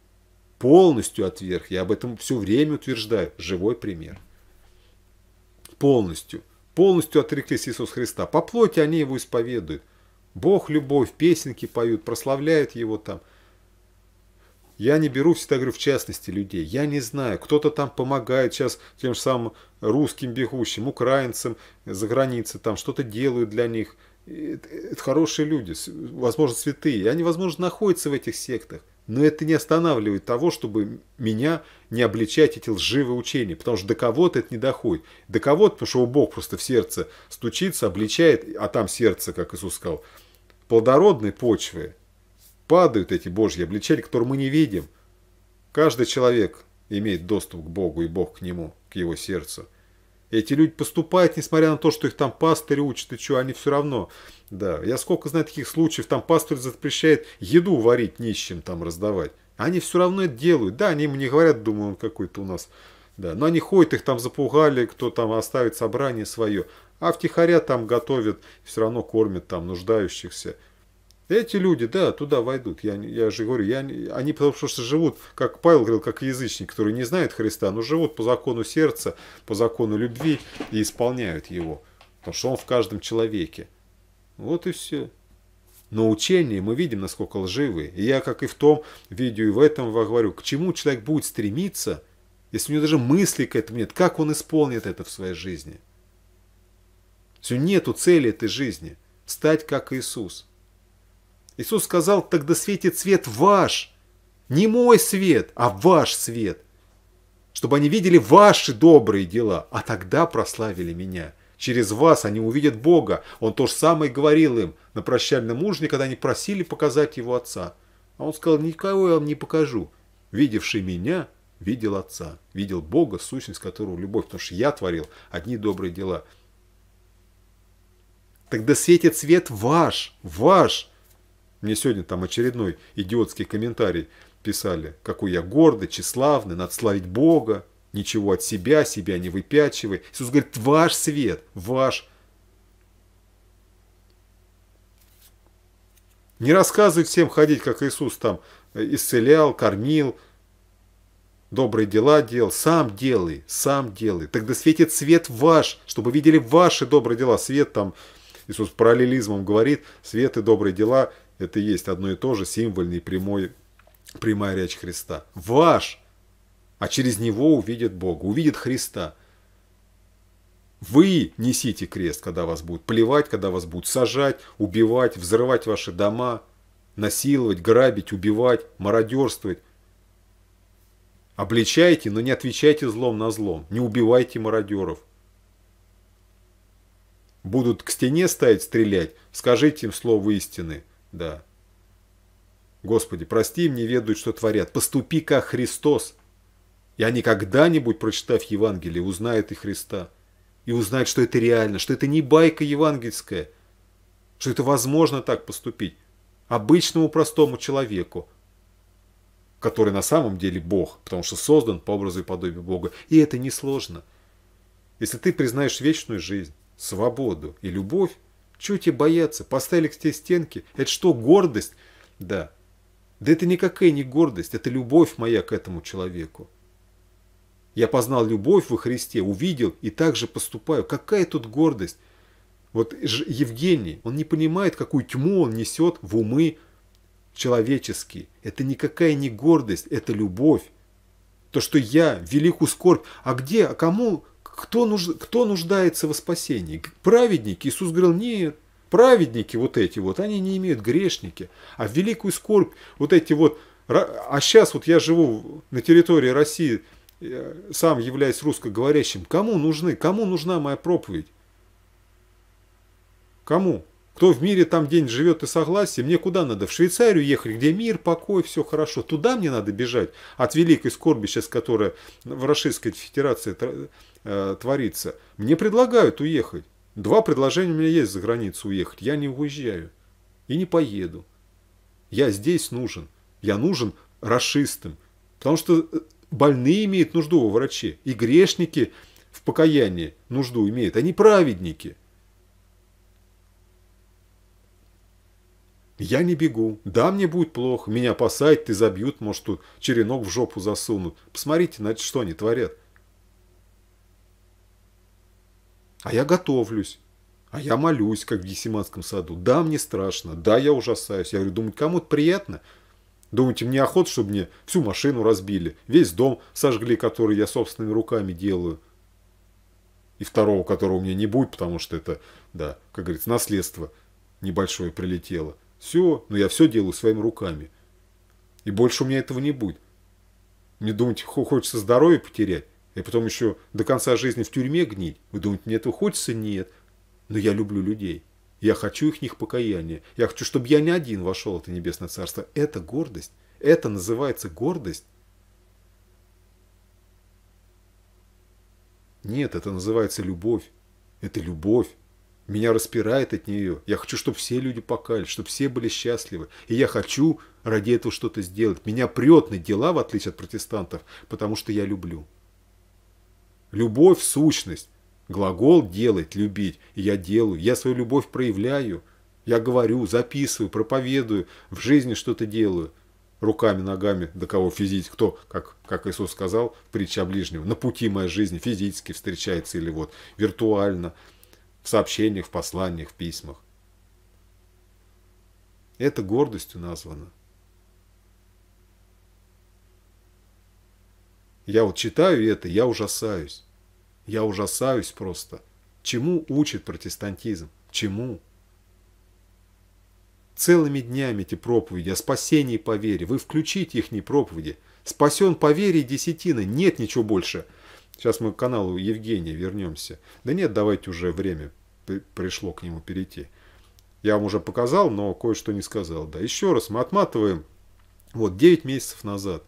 Полностью отверг, я об этом все время утверждаю, живой пример. Полностью. Полностью отреклись Иисуса Христа. По плоти они его исповедуют. Бог любовь, песенки поют, прославляют его там – я не беру всегда, говорю, в частности людей. Я не знаю, кто-то там помогает сейчас тем же самым русским бегущим, украинцам за границей, там что-то делают для них. Это хорошие люди, возможно, святые. Они, возможно, находятся в этих сектах. Но это не останавливает того, чтобы меня не обличать эти лживые учения. Потому что до кого-то это не доходит. До кого-то, потому что Бог просто в сердце стучится, обличает, а там сердце, как Иисус сказал, плодородной почвы – падают эти божьи обличения, которые мы не видим. Каждый человек имеет доступ к Богу и Бог к нему, к его сердцу. Эти люди поступают, несмотря на то, что их там пастырь учат, и что, они все равно. Да, я сколько знаю таких случаев, там пастырь запрещает еду варить нищим, там раздавать. Они все равно это делают. Да, они им не говорят, думаю, он какой-то у нас. Да, но они ходят, их там запугали, кто там оставит собрание свое. А втихаря там готовят, все равно кормят там нуждающихся. Эти люди, да, туда войдут. Я, я же говорю, я, они потому что живут, как Павел говорил, как язычник, который не знает Христа, но живут по закону сердца, по закону любви и исполняют его. Потому что он в каждом человеке. Вот и все. Но учение мы видим, насколько лживы. И я, как и в том видео, и в этом говорю, к чему человек будет стремиться, если у него даже мысли к этому нет, как он исполнит это в своей жизни. Все нету цели этой жизни. Стать как Иисус. Иисус сказал, тогда светит свет ваш, не мой свет, а ваш свет, чтобы они видели ваши добрые дела, а тогда прославили меня. Через вас они увидят Бога. Он то же самое говорил им на прощальном ужине, когда они просили показать его отца. А он сказал, никого я вам не покажу. Видевший меня, видел отца, видел Бога, сущность которого любовь, потому что я творил одни добрые дела. Тогда светит свет ваш, ваш, мне сегодня там очередной идиотский комментарий писали, какой я гордый, тщеславный, надо славить Бога, ничего от себя, себя не выпячивай. Иисус говорит, ваш свет, ваш. Не рассказывай всем ходить, как Иисус там э, исцелял, кормил, добрые дела делал. Сам делай, сам делай. Тогда светит свет ваш, чтобы видели ваши добрые дела. Свет там, Иисус параллелизмом говорит, свет и добрые дела – это и есть одно и то же символьный прямой, прямая речь Христа. Ваш, а через него увидит Бога, увидит Христа. Вы несите крест, когда вас будут плевать, когда вас будут сажать, убивать, взрывать ваши дома, насиловать, грабить, убивать, мародерствовать. Обличайте, но не отвечайте злом на злом. Не убивайте мародеров. Будут к стене стоять, стрелять, скажите им слово истины. Да. Господи, прости им, не ведают, что творят. Поступи, как Христос. И они когда-нибудь, прочитав Евангелие, узнают и Христа. И узнают, что это реально, что это не байка евангельская. Что это возможно так поступить. Обычному простому человеку, который на самом деле Бог, потому что создан по образу и подобию Бога. И это несложно. Если ты признаешь вечную жизнь, свободу и любовь, чего тебе бояться? Поставили к тебе стенки. Это что, гордость? Да. Да это никакая не гордость, это любовь моя к этому человеку. Я познал любовь во Христе, увидел и так же поступаю. Какая тут гордость? Вот Евгений, он не понимает, какую тьму он несет в умы человеческие. Это никакая не гордость, это любовь. То, что я, великую скорбь. А где, а кому кто, нуж, кто нуждается во спасении? Праведники, Иисус говорил, нет, праведники вот эти вот, они не имеют грешники, а в великую скорбь вот эти вот, а сейчас вот я живу на территории России, э, сам являюсь русскоговорящим, кому нужны, кому нужна моя проповедь? Кому? Кто в мире там день живет и согласие, мне куда надо? В Швейцарию ехать, где мир, покой, все хорошо. Туда мне надо бежать от великой скорби сейчас, которая в Российской Федерации э, творится. Мне предлагают уехать. Два предложения у меня есть за границу уехать. Я не уезжаю и не поеду. Я здесь нужен. Я нужен расистам. Потому что э, больные имеют нужду во враче. И грешники в покаянии нужду имеют. Они праведники. Я не бегу. Да, мне будет плохо. Меня посадят и забьют. Может, тут черенок в жопу засунут. Посмотрите, значит, что они творят. А я готовлюсь. А я молюсь, как в Гесиманском саду. Да, мне страшно. Да, я ужасаюсь. Я говорю, думать, кому-то приятно? Думаете, мне охота, чтобы мне всю машину разбили, весь дом сожгли, который я собственными руками делаю. И второго, которого у меня не будет, потому что это, да, как говорится, наследство небольшое прилетело. Все, но я все делаю своими руками. И больше у меня этого не будет. Мне думать, хочется здоровье потерять? И потом еще до конца жизни в тюрьме гнить. Вы думаете, мне этого хочется? Нет. Но я люблю людей. Я хочу их них покаяние. Я хочу, чтобы я не один вошел в это небесное царство. Это гордость. Это называется гордость. Нет, это называется любовь. Это любовь. Меня распирает от нее. Я хочу, чтобы все люди покаялись, чтобы все были счастливы. И я хочу ради этого что-то сделать. Меня прет на дела, в отличие от протестантов, потому что я люблю. Любовь – сущность. Глагол «делать», «любить». я делаю, я свою любовь проявляю. Я говорю, записываю, проповедую, в жизни что-то делаю. Руками, ногами, до кого физически, кто, как, как Иисус сказал, притча ближнего, на пути моей жизни физически встречается или вот виртуально, в сообщениях, в посланиях, в письмах. Это гордостью названо. Я вот читаю это, я ужасаюсь. Я ужасаюсь просто. Чему учит протестантизм? Чему? Целыми днями эти проповеди о спасении по вере. Вы включите их не проповеди. Спасен по вере десятина. Нет ничего больше. Сейчас мы к каналу Евгения вернемся. Да нет, давайте уже время пришло к нему перейти. Я вам уже показал, но кое-что не сказал. Да, еще раз, мы отматываем вот 9 месяцев назад.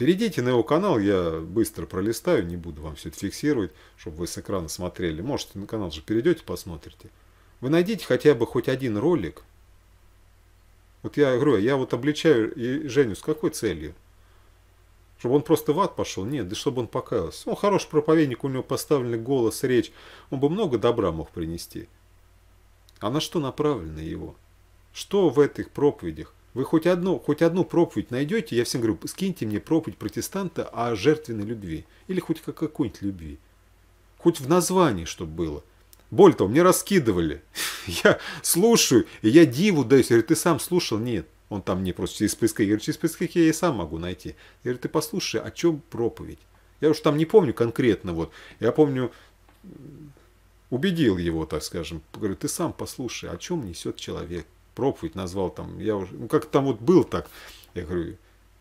Перейдите на его канал, я быстро пролистаю, не буду вам все это фиксировать, чтобы вы с экрана смотрели. Можете на канал же перейдете, посмотрите. Вы найдите хотя бы хоть один ролик. Вот я говорю, я вот обличаю и Женю с какой целью? Чтобы он просто в ад пошел? Нет, да чтобы он покаялся. Он хороший проповедник, у него поставлен голос, речь. Он бы много добра мог принести. А на что направлено его? Что в этих проповедях? Вы хоть, одну хоть одну проповедь найдете, я всем говорю, скиньте мне проповедь протестанта о жертвенной любви. Или хоть как какой-нибудь любви. Хоть в названии, чтобы было. Более того, мне раскидывали. [laughs] Я слушаю, и я диву даюсь. Я говорю, ты сам слушал? Нет. Он там мне просто через поисковик. Я говорю, через поисковик я и сам могу найти. Я говорю, ты послушай, о чем проповедь? Я уж там не помню конкретно. вот. Я помню, убедил его, так скажем. Говорю, ты сам послушай, о чем несет человек проповедь назвал там, я уже, ну как там вот был так, я говорю,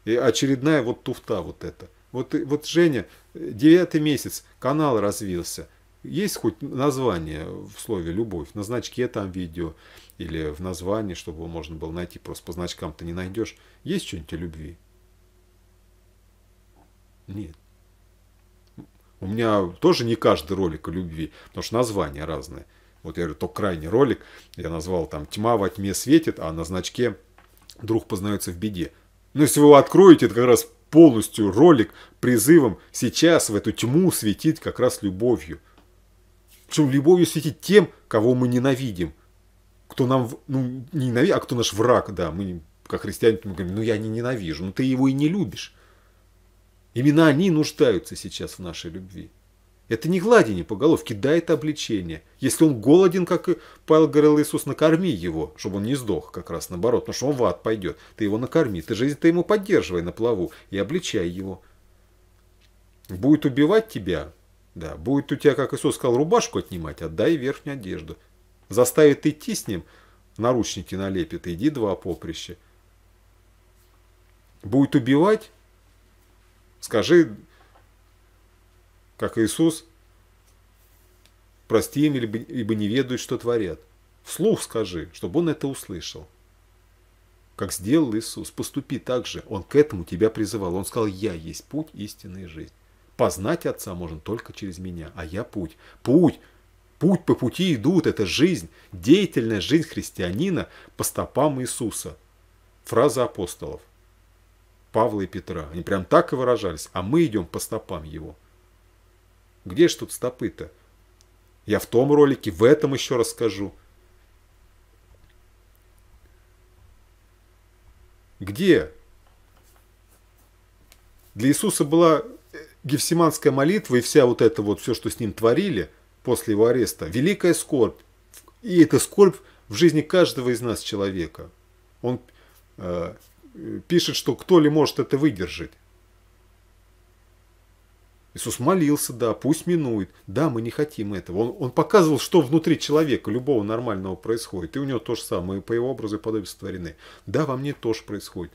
и очередная вот туфта вот эта. Вот, вот Женя, девятый месяц, канал развился. Есть хоть название в слове «любовь», на значке там видео или в названии, чтобы его можно было найти, просто по значкам ты не найдешь. Есть что-нибудь о любви? Нет. У меня тоже не каждый ролик о любви, потому что названия разные. Вот я говорю, то крайний ролик, я назвал там «Тьма во тьме светит», а на значке «Друг познается в беде». Но ну, если вы его откроете, это как раз полностью ролик призывом сейчас в эту тьму светить как раз любовью. Причем любовью светить тем, кого мы ненавидим. Кто нам, ну, не ненавидит, а кто наш враг, да. Мы, как христиане, мы говорим, ну, я не ненавижу, но ну, ты его и не любишь. Именно они нуждаются сейчас в нашей любви. Это не гладение по головке, да это обличение. Если он голоден, как Павел говорил Иисус, накорми его, чтобы он не сдох, как раз наоборот, потому что он в ад пойдет. Ты его накорми, ты жизнь-то ему поддерживай на плаву и обличай его. Будет убивать тебя, да, будет у тебя, как Иисус сказал, рубашку отнимать, отдай верхнюю одежду. Заставит идти с ним, наручники налепит, иди два поприща. Будет убивать, скажи как Иисус, прости им, ибо не ведают, что творят. Вслух скажи, чтобы он это услышал. Как сделал Иисус, поступи так же. Он к этому тебя призывал. Он сказал, я есть путь, истинная жизнь. Познать Отца можно только через меня, а я путь. Путь, путь по пути идут, это жизнь, деятельная жизнь христианина по стопам Иисуса. Фраза апостолов. Павла и Петра. Они прям так и выражались, а мы идем по стопам его. Где ж тут стопы-то? Я в том ролике, в этом еще расскажу. Где? Для Иисуса была э, гефсиманская молитва и вся вот это вот, все, что с ним творили после его ареста, великая скорбь. И эта скорбь в жизни каждого из нас человека. Он э, пишет, что кто ли может это выдержать. Иисус молился, да, пусть минует. Да, мы не хотим этого. Он, он показывал, что внутри человека, любого нормального происходит. И у него то же самое, по его образу и подобию сотворены. Да, во мне тоже происходит.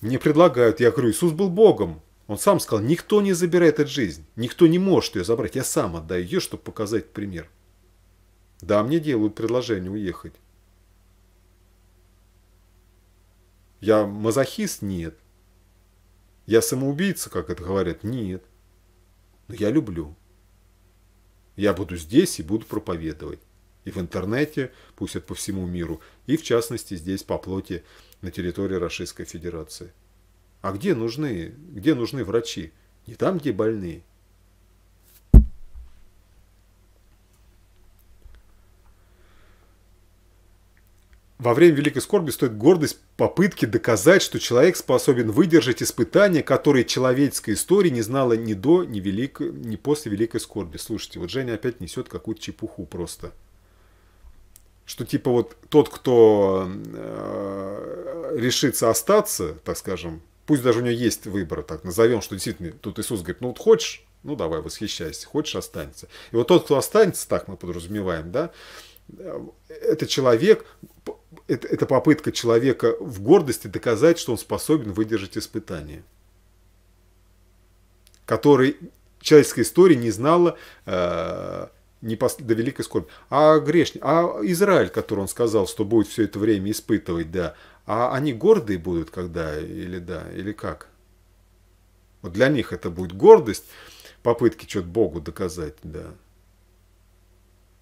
Мне предлагают, я говорю, Иисус был Богом. Он сам сказал, никто не забирает эту жизнь. Никто не может ее забрать. Я сам отдаю ее, чтобы показать пример. Да, мне делают предложение уехать. Я мазохист? Нет. Я самоубийца, как это говорят? Нет. Но я люблю. Я буду здесь и буду проповедовать. И в интернете, пусть это по всему миру, и в частности здесь по плоти на территории Российской Федерации. А где нужны, где нужны врачи? Не там, где больные, Во время великой скорби стоит гордость попытки доказать, что человек способен выдержать испытания, которые человеческая история не знала ни до, ни, велик... ни после великой скорби. Слушайте, вот Женя опять несет какую-то чепуху просто. Что типа вот тот, кто э, решится остаться, так скажем, пусть даже у него есть выбор, так назовем, что действительно тут Иисус говорит, ну вот хочешь, ну давай восхищайся, хочешь останется. И вот тот, кто останется, так мы подразумеваем, да, э, это человек, это, это попытка человека в гордости доказать, что он способен выдержать испытание, которые человеческая история не знала э, не пос, до великой скорби. А грешник, а Израиль, который он сказал, что будет все это время испытывать, да, а они гордые будут, когда или да, или как? Вот для них это будет гордость, попытки что-то Богу доказать, да.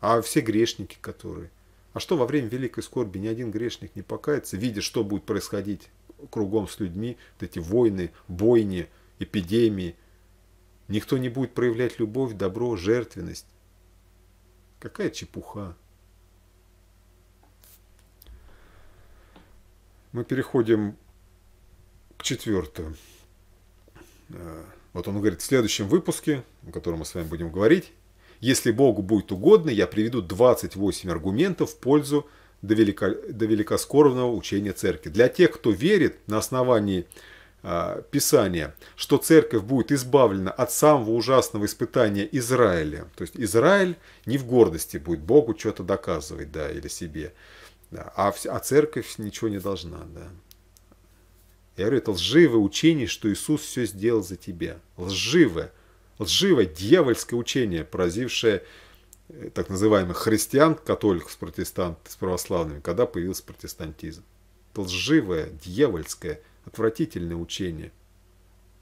А все грешники, которые... А что во время великой скорби ни один грешник не покается, видя, что будет происходить кругом с людьми, вот эти войны, бойни, эпидемии. Никто не будет проявлять любовь, добро, жертвенность. Какая чепуха. Мы переходим к четвертому. Э, вот он говорит, в следующем выпуске, о котором мы с вами будем говорить, если Богу будет угодно, я приведу 28 аргументов в пользу до, велико, до великоскорбного учения церкви. Для тех, кто верит на основании э, Писания, что церковь будет избавлена от самого ужасного испытания Израиля. То есть Израиль не в гордости будет Богу что-то доказывать, да, или себе. Да, а, а церковь ничего не должна, да. Я говорю, это лживое учение, что Иисус все сделал за тебя. Лживое лживое, дьявольское учение, поразившее э, так называемых христиан, католиков протестант, с православными, когда появился протестантизм. Это лживое, дьявольское, отвратительное учение,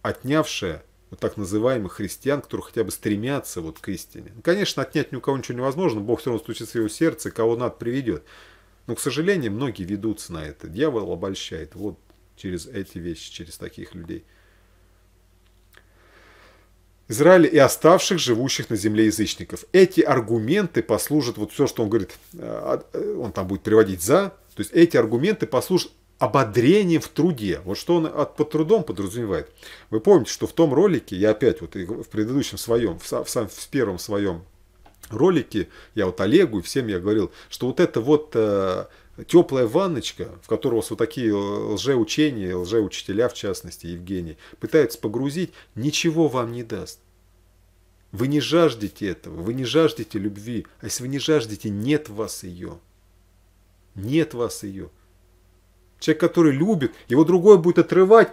отнявшее вот так называемых христиан, которые хотя бы стремятся вот к истине. Ну, конечно, отнять ни у кого ничего невозможно, Бог все равно стучит в его сердце, кого надо приведет. Но, к сожалению, многие ведутся на это. Дьявол обольщает вот через эти вещи, через таких людей. Израиля и оставших живущих на земле язычников. Эти аргументы послужат, вот все, что он говорит, э, э, он там будет приводить за, то есть эти аргументы послужат ободрением в труде. Вот что он от, под трудом подразумевает. Вы помните, что в том ролике, я опять вот в предыдущем своем, в, в, в первом своем ролике, я вот Олегу и всем я говорил, что вот это вот э, теплая ванночка, в которую вас вот такие лжеучения, лжеучителя в частности, Евгений, пытаются погрузить, ничего вам не даст. Вы не жаждете этого, вы не жаждете любви, а если вы не жаждете, нет вас ее. Нет вас ее. Человек, который любит, его другое будет отрывать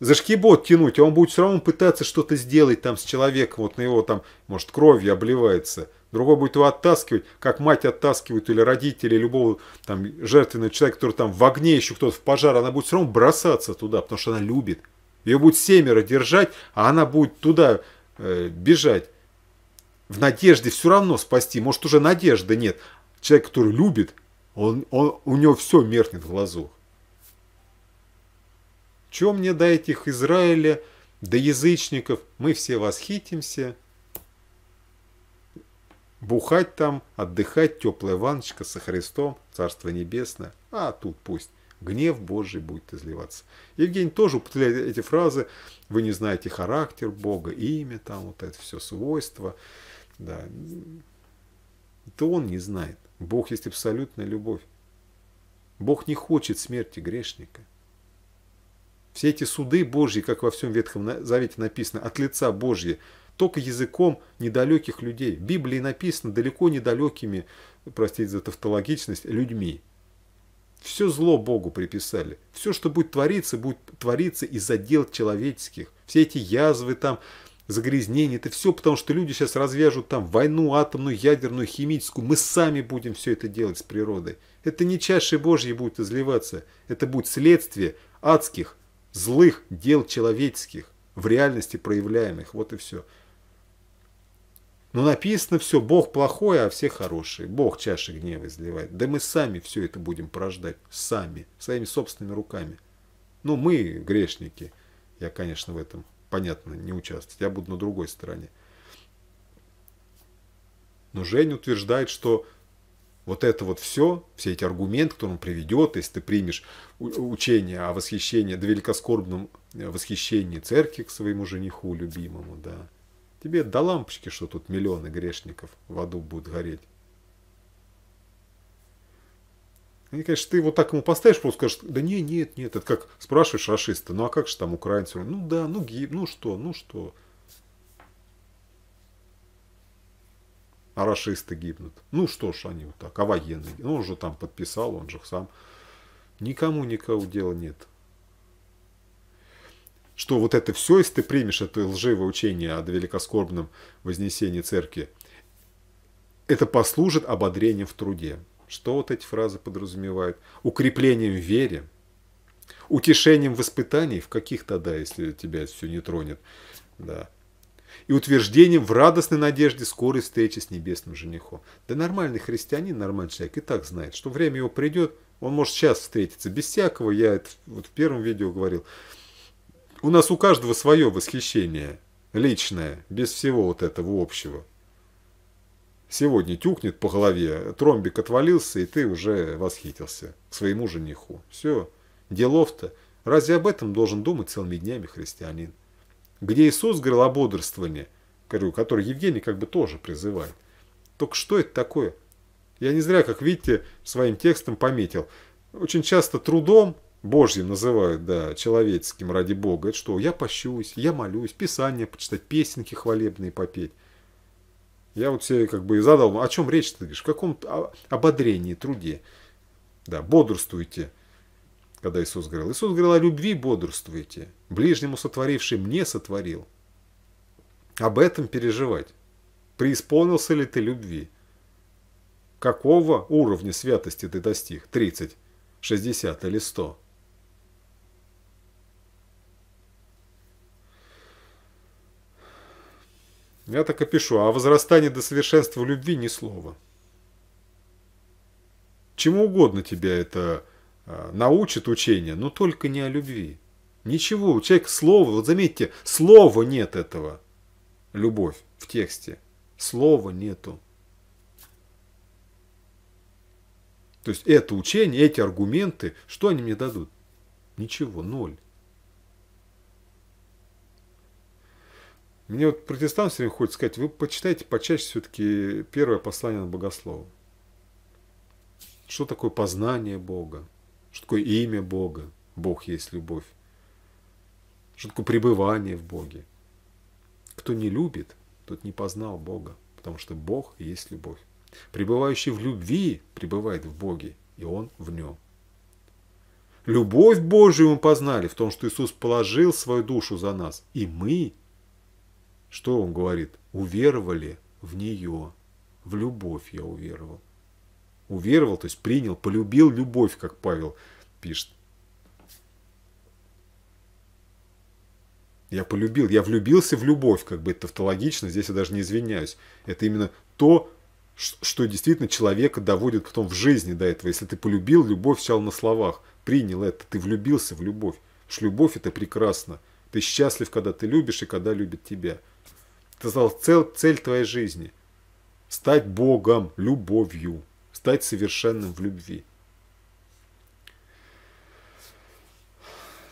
за шкибот тянуть, а он будет все равно пытаться что-то сделать там с человеком, вот на его там, может, кровью обливается. Другой будет его оттаскивать, как мать оттаскивает, или родители, любого там жертвенного человека, который там в огне еще кто-то в пожар, она будет все равно бросаться туда, потому что она любит. Ее будет семеро держать, а она будет туда э, бежать. В надежде все равно спасти, может, уже надежды нет. Человек, который любит, он, он, у него все меркнет в глазу. Чем мне до этих Израиля, до язычников, мы все восхитимся. Бухать там, отдыхать, теплая ванночка со Христом, Царство Небесное. А тут пусть гнев Божий будет изливаться. Евгений тоже употребляет эти фразы. Вы не знаете характер Бога, имя там, вот это все свойства. Да. Это он не знает. Бог есть абсолютная любовь. Бог не хочет смерти грешника. Все эти суды Божьи, как во всем Ветхом Завете написано, от лица Божьи, только языком недалеких людей. В Библии написано далеко недалекими, простите за тавтологичность, людьми. Все зло Богу приписали. Все, что будет твориться, будет твориться из-за дел человеческих. Все эти язвы там, загрязнения, это все потому, что люди сейчас развяжут там войну атомную, ядерную, химическую. Мы сами будем все это делать с природой. Это не чаши Божьи будет изливаться. Это будет следствие адских злых дел человеческих, в реальности проявляемых. Вот и все. Но написано все, Бог плохой, а все хорошие. Бог чаши гнева изливает. Да мы сами все это будем порождать. Сами. Своими собственными руками. Ну, мы грешники. Я, конечно, в этом, понятно, не участвую. Я буду на другой стороне. Но Жень утверждает, что вот это вот все, все эти аргументы, которые он приведет, если ты примешь учение о восхищении, да великоскорбном э, восхищении церкви к своему жениху любимому, да. Тебе до лампочки, что тут миллионы грешников в аду будут гореть. И, конечно, ты вот так ему поставишь, просто скажешь, да нет нет, нет, это как спрашиваешь расиста, ну а как же там украинцы? Ну да, ну гиб, ну что, ну что. а расисты гибнут. Ну что ж они вот так, а военные? Ну он же там подписал, он же сам. Никому никого дела нет. Что вот это все, если ты примешь это лживое учение о великоскорбном вознесении церкви, это послужит ободрением в труде. Что вот эти фразы подразумевают? Укреплением в вере, утешением в воспитании, в каких тогда, если тебя все не тронет. Да и утверждением в радостной надежде скорой встречи с небесным женихом. Да нормальный христианин, нормальный человек и так знает, что время его придет, он может сейчас встретиться. Без всякого, я это вот в первом видео говорил. У нас у каждого свое восхищение личное, без всего вот этого общего. Сегодня тюкнет по голове, тромбик отвалился, и ты уже восхитился к своему жениху. Все, делов-то. Разве об этом должен думать целыми днями христианин? где Иисус говорил о бодрствовании, который Евгений как бы тоже призывает. Только что это такое? Я не зря, как видите, своим текстом пометил. Очень часто трудом Божьим называют, да, человеческим ради Бога. Это что, я пощусь, я молюсь, Писание почитать, песенки хвалебные попеть. Я вот себе как бы и задал, о чем речь ты говоришь, в каком ободрении, труде. Да, бодрствуйте когда Иисус говорил. Иисус говорил о любви бодрствуйте, ближнему сотворивший мне сотворил. Об этом переживать. Преисполнился ли ты любви? Какого уровня святости ты достиг? 30, 60 или 100? Я так и пишу, а возрастание до совершенства любви ни слова. Чему угодно тебя это Э, научит учение, но только не о любви. Ничего, у человека слова, вот заметьте, слова нет этого. Любовь в тексте. Слова нету. То есть это учение, эти аргументы, что они мне дадут? Ничего, ноль. Мне вот протестант все время хочет сказать, вы почитайте почаще все-таки первое послание на богослова. Что такое познание Бога? Что такое имя Бога? Бог есть любовь. Что такое пребывание в Боге? Кто не любит, тот не познал Бога, потому что Бог есть любовь. Пребывающий в любви пребывает в Боге, и он в нем. Любовь Божию мы познали в том, что Иисус положил свою душу за нас. И мы, что он говорит, уверовали в нее. В любовь я уверовал уверовал, то есть принял, полюбил любовь, как Павел пишет. Я полюбил, я влюбился в любовь, как бы это тавтологично, здесь я даже не извиняюсь. Это именно то, что действительно человека доводит потом в жизни до этого. Если ты полюбил любовь сначала на словах, принял это, ты влюбился в любовь. Потому что любовь – это прекрасно. Ты счастлив, когда ты любишь и когда любит тебя. Это стала цель, цель твоей жизни. Стать Богом, любовью стать совершенным в любви.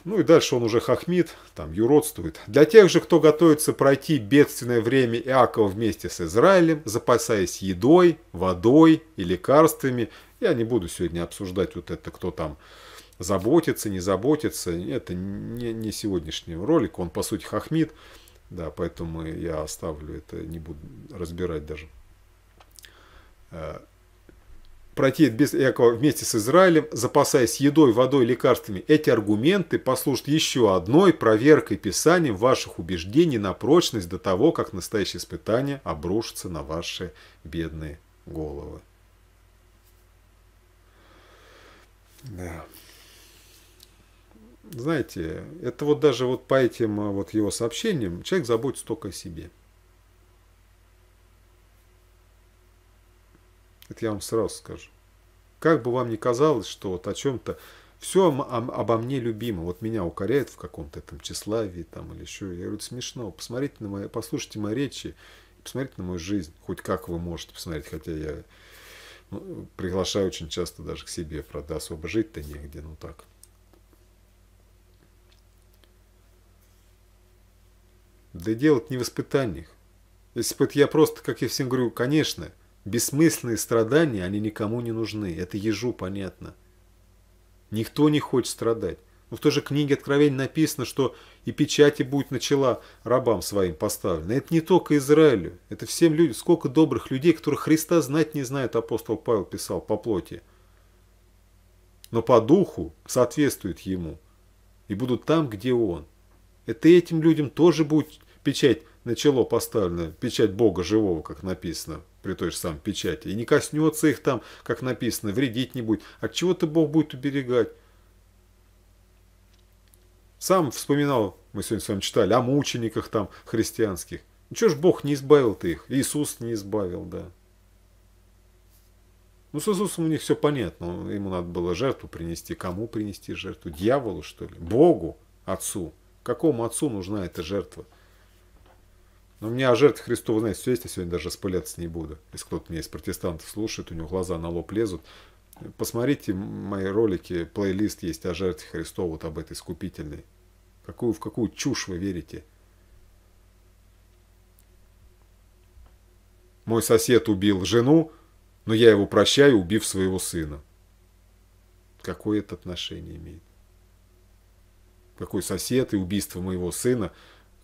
Ну и дальше он уже хохмит, там юродствует. Для тех же, кто готовится пройти бедственное время Иакова вместе с Израилем, запасаясь едой, водой и лекарствами, я не буду сегодня обсуждать вот это, кто там заботится, не заботится. Это не, не сегодняшний ролик, он по сути хохмит. Да, поэтому я оставлю это, не буду разбирать даже. Э, протеет без Иакова вместе с Израилем, запасаясь едой, водой, лекарствами, эти аргументы послужат еще одной проверкой Писанием ваших убеждений на прочность до того, как настоящее испытание обрушится на ваши бедные головы. Да. Знаете, это вот даже вот по этим э, вот его сообщениям человек заботится только о себе. Это я вам сразу скажу. Как бы вам ни казалось, что вот о чем-то все обо мне любимо. Вот меня укоряет в каком-то этом тщеславии там или еще. Я говорю, смешно. Посмотрите на мои, послушайте мои речи, посмотрите на мою жизнь. Хоть как вы можете посмотреть, хотя я ну, приглашаю очень часто даже к себе, правда, особо жить-то негде, ну так. Да делать не в испытаниях. Если бы это я просто, как я всем говорю, конечно, Бессмысленные страдания, они никому не нужны. Это ежу понятно. Никто не хочет страдать. Но ну, в той же книге Откровений написано, что и печати будет начала рабам своим поставлены. Это не только Израилю. Это всем людям. Сколько добрых людей, которых Христа знать не знают, апостол Павел писал по плоти. Но по духу соответствует ему. И будут там, где он. Это этим людям тоже будет печать на чело поставлена печать Бога живого, как написано, при той же самой печати, и не коснется их там, как написано, вредить не будет. От а чего-то Бог будет уберегать. Сам вспоминал, мы сегодня с вами читали, о мучениках там христианских. Ничего ну, ж Бог не избавил-то их, Иисус не избавил, да. Ну, с Иисусом у них все понятно. Ему надо было жертву принести. Кому принести жертву? Дьяволу, что ли? Богу? Отцу? Какому отцу нужна эта жертва? Но у меня о жертве Христова, знаете, все есть, я сегодня даже распыляться не буду. Если кто-то меня из протестантов слушает, у него глаза на лоб лезут. Посмотрите мои ролики, плейлист есть о жертве Христова, вот об этой искупительной. Какую, в какую чушь вы верите? Мой сосед убил жену, но я его прощаю, убив своего сына. Какое это отношение имеет? Какой сосед и убийство моего сына –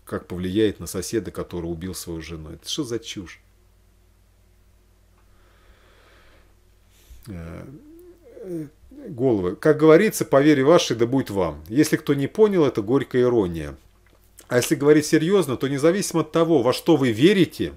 как повлияет на соседа, который убил свою жену. Это что за чушь? Э, головы. Как говорится, по вере вашей, да будет вам. Если кто не понял, это горькая ирония. А если говорить серьезно, то независимо от того, во что вы верите,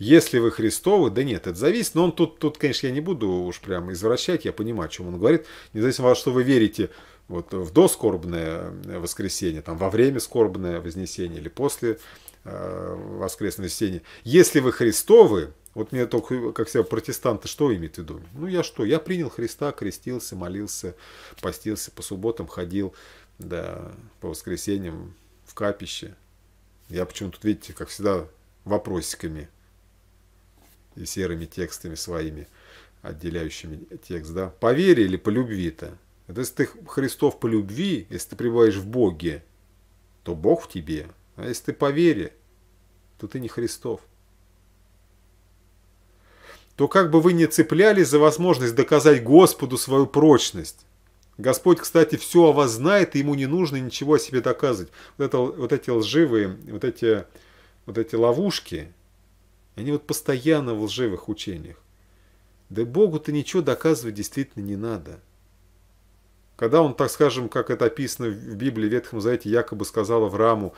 если вы Христовы, да нет, это зависит, но он тут, тут, конечно, я не буду уж прям извращать, я понимаю, о чем он говорит, независимо от того, во что вы верите, вот э, в доскорбное э, воскресенье, там во время скорбное вознесение или после э, воскресного воскресенья. Если вы Христовы, вот мне только, как себя протестанты, что имеют в виду? Ну я что? Я принял Христа, крестился, молился, постился по субботам, ходил, да, по воскресеньям в капище. Я почему-то, видите, как всегда, вопросиками и серыми текстами своими, отделяющими текст, да. По вере или по любви-то? Это если ты Христов по любви, если ты пребываешь в Боге, то Бог в тебе. А если ты по вере, то ты не Христов. То как бы вы ни цеплялись за возможность доказать Господу свою прочность, Господь, кстати, все о вас знает, и ему не нужно ничего о себе доказывать. Вот, это, вот эти лживые, вот эти, вот эти ловушки, они вот постоянно в лживых учениях. Да Богу-то ничего доказывать действительно не надо. Когда он, так скажем, как это описано в Библии, в Ветхом Завете, якобы сказал Аврааму,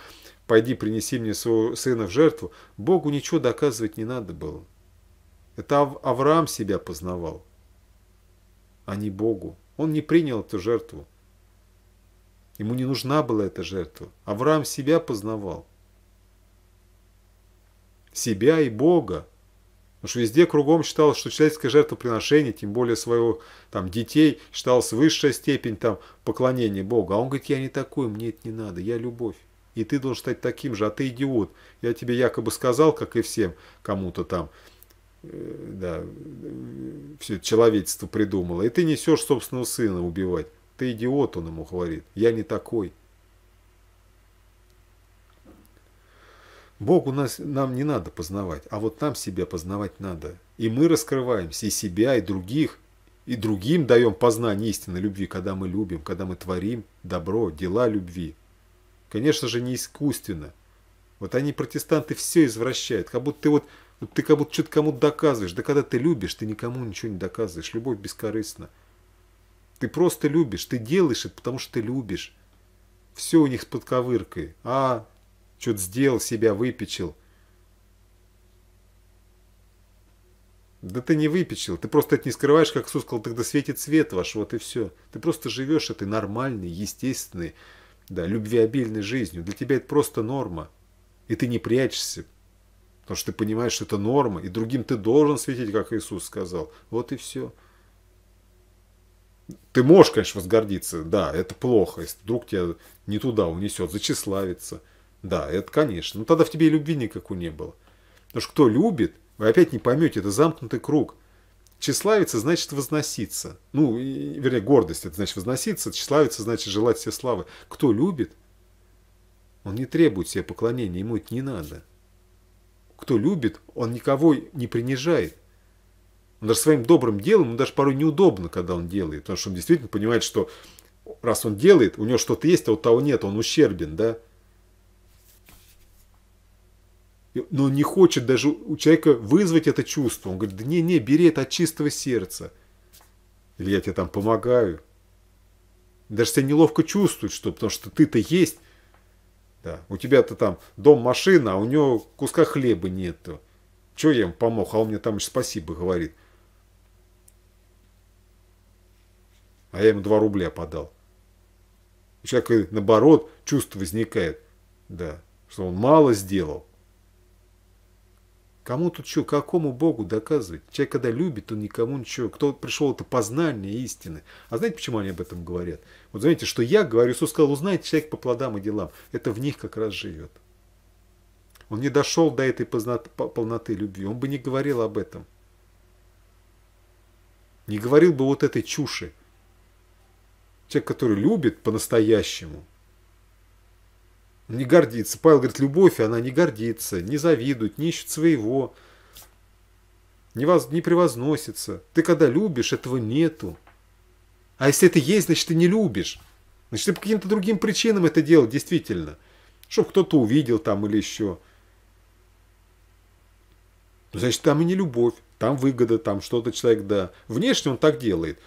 «Пойди, принеси мне своего сына в жертву», Богу ничего доказывать не надо было. Это Авраам себя познавал, а не Богу. Он не принял эту жертву. Ему не нужна была эта жертва. Авраам себя познавал. Себя и Бога. Потому что везде кругом считалось, что человеческое жертвоприношение, тем более своего там, детей, считалось высшая степень там, поклонения Богу. А он говорит, я не такой, мне это не надо, я любовь. И ты должен стать таким же, а ты идиот. Я тебе якобы сказал, как и всем кому-то там, э, да, все человечество придумало. И ты несешь собственного сына убивать. Ты идиот, он ему говорит. Я не такой. Бог у нас, нам не надо познавать, а вот нам себя познавать надо. И мы раскрываемся, и себя, и других, и другим даем познание истинной любви, когда мы любим, когда мы творим добро, дела любви. Конечно же, не искусственно. Вот они, протестанты, все извращают, как будто ты вот ты как будто что-то кому-то доказываешь. Да когда ты любишь, ты никому ничего не доказываешь. Любовь бескорыстна. Ты просто любишь, ты делаешь это, потому что ты любишь. Все у них с подковыркой. А Чуть сделал себя, выпечил. Да ты не выпечил, ты просто это не скрываешь, как Иисус сказал, тогда светит свет ваш, вот и все. Ты просто живешь этой нормальной, естественной, да, любвеобильной жизнью. Для тебя это просто норма. И ты не прячешься, потому что ты понимаешь, что это норма, и другим ты должен светить, как Иисус сказал. Вот и все. Ты можешь, конечно, возгордиться, да, это плохо, если вдруг тебя не туда унесет, зачеславится – да, это конечно. Но ну, тогда в тебе и любви никакой не было. Потому что кто любит, вы опять не поймете, это замкнутый круг. Тщеславиться значит возноситься. Ну, и, вернее, гордость это значит возноситься, тщеславиться значит желать себе славы. Кто любит, он не требует себе поклонения, ему это не надо. Кто любит, он никого не принижает. Он даже своим добрым делом, ему даже порой неудобно, когда он делает, потому что он действительно понимает, что раз он делает, у него что-то есть, а у того нет, он ущербен, да но он ну, не хочет даже у человека вызвать это чувство. Он говорит, да не-не, бери это от чистого сердца. Или я тебе там помогаю. Даже себя неловко чувствует, что, потому что ты-то есть. Да, у тебя-то там дом, машина, а у него куска хлеба нету. Че я ему помог, а он мне там еще спасибо говорит. А я ему 2 рубля подал. У человека, наоборот, чувство возникает, да, что он мало сделал. Кому тут что, какому Богу доказывать? Человек, когда любит, он никому ничего. Кто пришел, это познание истины. А знаете, почему они об этом говорят? Вот заметьте, что я говорю, Иисус сказал, узнайте человек по плодам и делам. Это в них как раз живет. Он не дошел до этой полноты любви. Он бы не говорил об этом. Не говорил бы вот этой чуши. Человек, который любит по-настоящему – не гордится. Павел говорит, любовь, она не гордится, не завидует, не ищет своего, не, воз, не превозносится. Ты когда любишь, этого нету. А если это есть, значит, ты не любишь. Значит, ты по каким-то другим причинам это делал, действительно. Чтобы кто-то увидел там или еще. Значит, там и не любовь, там выгода, там что-то человек, да. Внешне он так делает.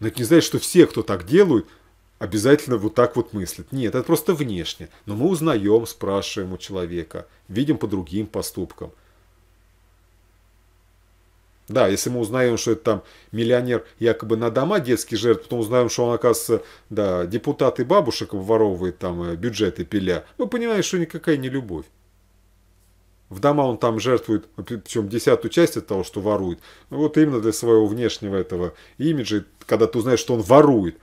Но это не значит, что все, кто так делают, обязательно вот так вот мыслит. Нет, это просто внешне. Но мы узнаем, спрашиваем у человека, видим по другим поступкам. Да, если мы узнаем, что это там миллионер якобы на дома детский жертв потом узнаем, что он, оказывается, да, депутат и бабушек воровывает там э, бюджеты пиля, мы понимаем, что никакая не любовь. В дома он там жертвует, причем десятую часть от того, что ворует. Ну, вот именно для своего внешнего этого имиджа, когда ты узнаешь, что он ворует,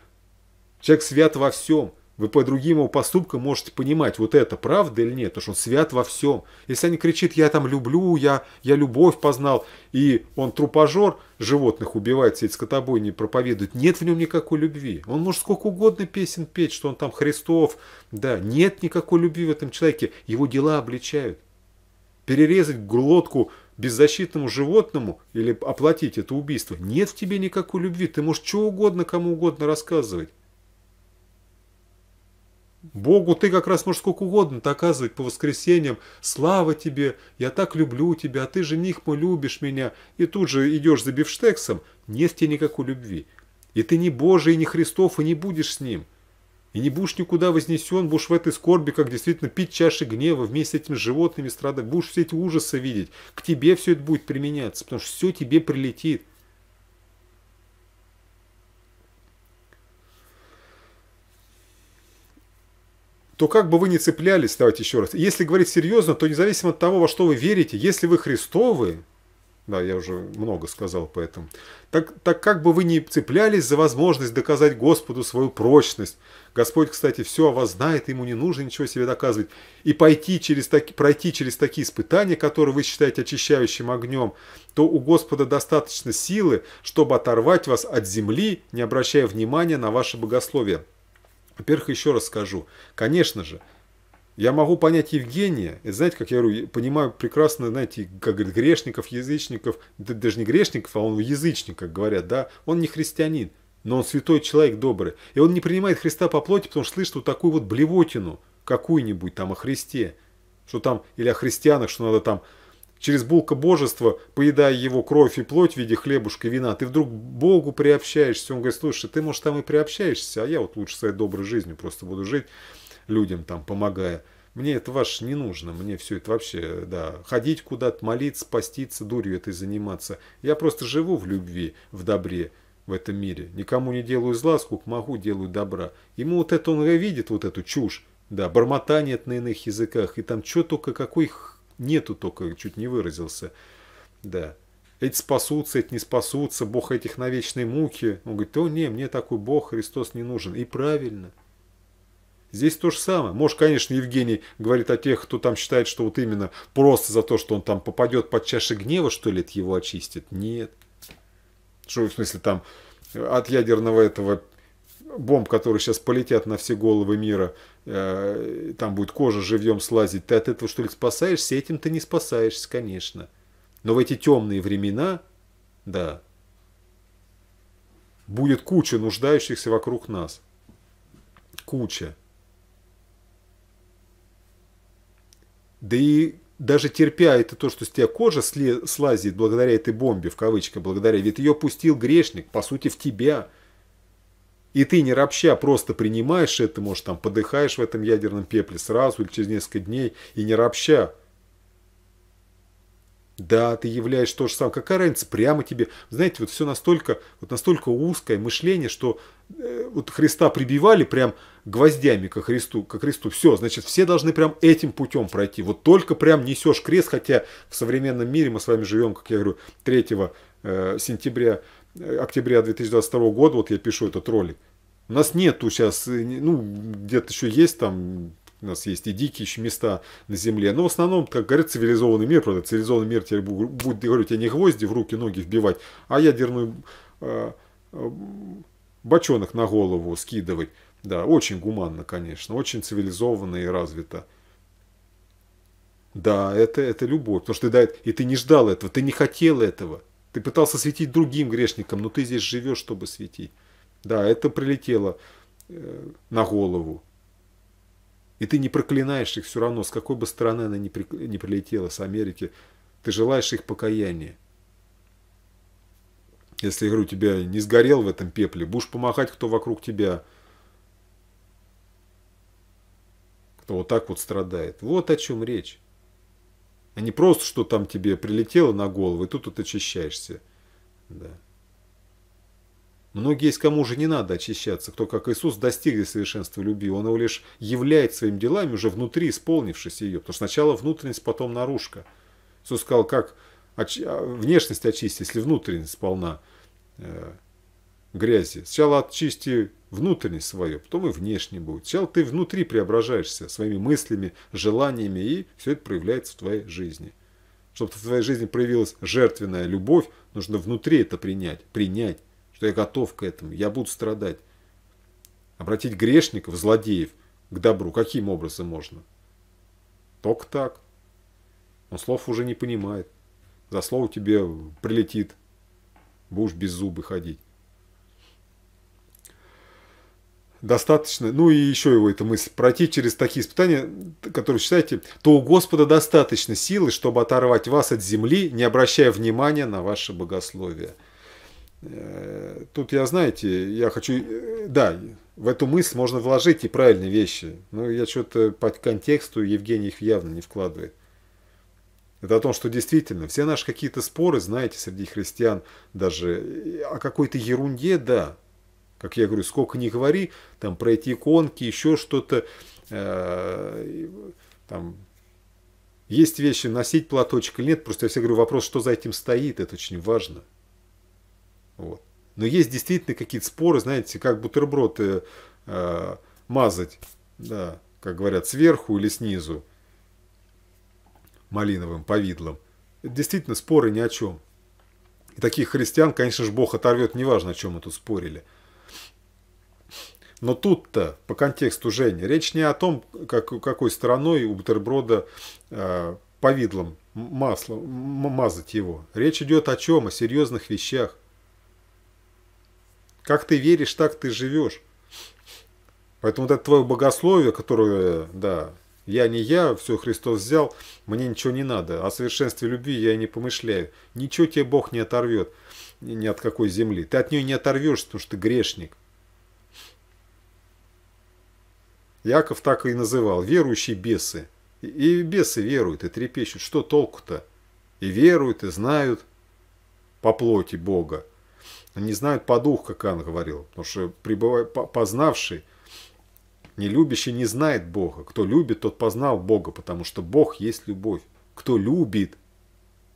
Человек свят во всем. Вы по другим его поступкам можете понимать, вот это правда или нет, потому что он свят во всем. Если они кричит, я там люблю, я, я любовь познал, и он трупожор, животных убивает, сеть скотобой не проповедует, нет в нем никакой любви. Он может сколько угодно песен петь, что он там Христов, да, нет никакой любви в этом человеке, его дела обличают. Перерезать глотку беззащитному животному или оплатить это убийство, нет в тебе никакой любви, ты можешь что угодно кому угодно рассказывать. Богу ты как раз можешь сколько угодно доказывать по воскресеньям. Слава тебе, я так люблю тебя, а ты, жених мой, любишь меня. И тут же идешь за бифштексом, нет тебе никакой любви. И ты не Божий, и не Христов, и не будешь с ним. И не будешь никуда вознесен, будешь в этой скорби, как действительно пить чаши гнева, вместе с этими животными страдать, будешь все эти ужасы видеть. К тебе все это будет применяться, потому что все тебе прилетит. то как бы вы ни цеплялись, давайте еще раз, если говорить серьезно, то независимо от того, во что вы верите, если вы христовы, да, я уже много сказал по этому, так, так как бы вы ни цеплялись за возможность доказать Господу свою прочность, Господь, кстати, все о вас знает, ему не нужно ничего себе доказывать, и пойти через таки, пройти через такие испытания, которые вы считаете очищающим огнем, то у Господа достаточно силы, чтобы оторвать вас от земли, не обращая внимания на ваше богословие. Во-первых, еще раз скажу. Конечно же, я могу понять Евгения, и знаете, как я говорю, понимаю прекрасно, знаете, как говорят, грешников, язычников, даже не грешников, а он язычник, как говорят, да, он не христианин, но он святой человек добрый. И он не принимает Христа по плоти, потому что слышит вот такую вот блевотину какую-нибудь там о Христе, что там, или о христианах, что надо там Через булка божества, поедая его кровь и плоть в виде хлебушка и вина, ты вдруг Богу приобщаешься. Он говорит, слушай, ты, может, там и приобщаешься, а я вот лучше своей доброй жизнью просто буду жить, людям там помогая. Мне это ваше не нужно, мне все это вообще, да, ходить куда-то, молиться, поститься, дурью этой заниматься. Я просто живу в любви, в добре в этом мире. Никому не делаю зла, сколько могу, делаю добра. Ему вот это он видит, вот эту чушь, да, бормотание на иных языках, и там что только, какой нету только, чуть не выразился. Да. Эти спасутся, эти не спасутся, Бог этих на вечной муке. Он говорит, о не, мне такой Бог, Христос не нужен. И правильно. Здесь то же самое. Может, конечно, Евгений говорит о тех, кто там считает, что вот именно просто за то, что он там попадет под чаши гнева, что ли, это его очистит. Нет. Что, в смысле, там от ядерного этого бомб, которые сейчас полетят на все головы мира, Э, там будет кожа живьем слазить, ты от этого что ли спасаешься? Этим ты не спасаешься, конечно. Но в эти темные времена, да, будет куча нуждающихся вокруг нас. Куча. Да и даже терпя это то, что с тебя кожа слезит благодаря этой бомбе, в кавычках, благодаря, ведь ее пустил грешник, по сути, в тебя – и ты, не ропща, просто принимаешь это, может, там, подыхаешь в этом ядерном пепле сразу или через несколько дней, и не ропща. Да, ты являешь то же самое. Какая разница? Прямо тебе. Знаете, вот все настолько, вот настолько узкое мышление, что э, вот Христа прибивали прям гвоздями ко Христу, ко Христу. Все, значит, все должны прям этим путем пройти. Вот только прям несешь крест, хотя в современном мире мы с вами живем, как я говорю, 3 э, сентября октября 2022 года, вот я пишу этот ролик, у нас нету сейчас, э, ну, где-то еще есть там, у нас есть и дикие еще места на земле, но в основном, как говорят, цивилизованный мир, правда, цивилизованный мир тебе будет, говорю, тебе не гвозди в руки, ноги вбивать, а ядерную э, э, бочонок на голову скидывать. Да, очень гуманно, конечно, очень цивилизованно и развито. Да, это, это любовь, потому что ты, да, и ты не ждал этого, ты не хотел этого. Ты пытался светить другим грешникам, но ты здесь живешь, чтобы светить. Да, это прилетело э, на голову. И ты не проклинаешь их все равно, с какой бы стороны она ни, прилетела, с Америки. Ты желаешь их покаяния. Если, говорю, тебя не сгорел в этом пепле, будешь помахать, кто вокруг тебя, кто вот так вот страдает. Вот о чем речь. А не просто, что там тебе прилетело на голову, и тут вот очищаешься. Да. Многие есть, кому уже не надо очищаться, кто, как Иисус, достигли совершенства любви. Он его лишь являет своими делами, уже внутри исполнившись ее. Потому что сначала внутренность, потом наружка. Иисус сказал, как оч... А, внешность очисти, если внутренность полна э, грязи. Сначала очисти внутренность свое, потом и внешне будет. Сначала ты внутри преображаешься своими мыслями, желаниями, и все это проявляется в твоей жизни. Чтобы в твоей жизни проявилась жертвенная любовь, нужно внутри это принять, принять, что я готов к этому, я буду страдать. Обратить грешников, злодеев к добру, каким образом можно? Только так. Он слов уже не понимает. За слово тебе прилетит. Будешь без зубы ходить. достаточно, ну и еще его эта мысль, пройти через такие испытания, которые считаете, то у Господа достаточно силы, чтобы оторвать вас от земли, не обращая внимания на ваше богословие. Э, тут я, знаете, я хочу, э, да, в эту мысль можно вложить и правильные вещи. Но я что-то по контексту Евгений их явно не вкладывает. Это о том, что действительно все наши какие-то споры, знаете, среди христиан даже э, о какой-то ерунде, да, как я говорю, сколько не говори, там пройти эти иконки, еще что-то, э, там есть вещи, носить платочек или нет, просто я всегда говорю, вопрос, что за этим стоит, это очень важно. Вот. Но есть действительно какие-то споры, знаете, как бутерброды э, э, мазать, да, как говорят, сверху или снизу малиновым повидлом. Это действительно споры ни о чем. И таких христиан, конечно же, Бог оторвет, неважно, о чем мы тут спорили – но тут-то, по контексту Жени, речь не о том, как, какой стороной у бутерброда э, повидлом масло, мазать его. Речь идет о чем? О серьезных вещах. Как ты веришь, так ты живешь. Поэтому вот это твое богословие, которое, да, я не я, все Христос взял, мне ничего не надо. О совершенстве любви я и не помышляю. Ничего тебе Бог не оторвет ни от какой земли. Ты от нее не оторвешься, потому что ты грешник. Яков так и называл – верующие бесы. И бесы веруют, и трепещут. Что толку-то? И веруют, и знают по плоти Бога. Не знают по духу, как Ан говорил. Потому что познавший, не любящий не знает Бога. Кто любит, тот познал Бога, потому что Бог есть любовь. Кто любит.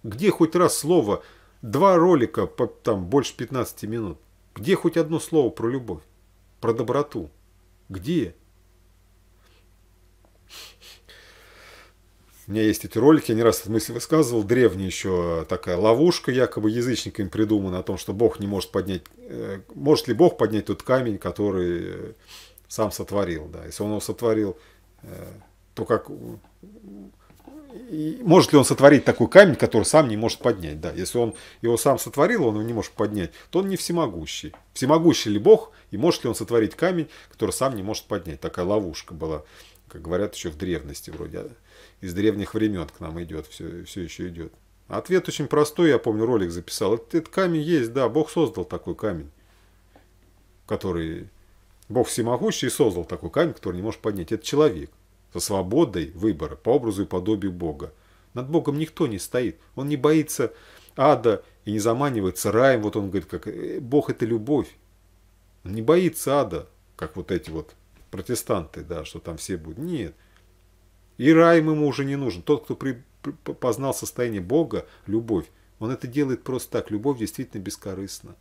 Где хоть раз слово, два ролика, по, там больше 15 минут. Где хоть одно слово про любовь, про доброту? Где? У меня есть эти ролики, я не раз эту мысль высказывал. Древняя еще такая ловушка, якобы язычниками придумана о том, что Бог не может поднять... Э, может ли Бог поднять тот камень, который э, сам сотворил? Да? Если он его сотворил, э, то как... И может ли он сотворить такой камень, который сам не может поднять? Да, если он его сам сотворил, он его не может поднять, то он не всемогущий. Всемогущий ли Бог, и может ли он сотворить камень, который сам не может поднять? Такая ловушка была, как говорят еще в древности вроде из древних времен к нам идет, все, все еще идет. Ответ очень простой, я помню, ролик записал. Этот, этот камень есть, да, Бог создал такой камень, который... Бог всемогущий создал такой камень, который не может поднять. Это человек со свободой выбора, по образу и подобию Бога. Над Богом никто не стоит. Он не боится ада и не заманивается раем. Вот он говорит, как «Э, Бог это любовь. Он не боится ада, как вот эти вот протестанты, да, что там все будут. Нет. И рай ему уже не нужен. Тот, кто при, при, познал состояние Бога, любовь, он это делает просто так. Любовь действительно бескорыстна.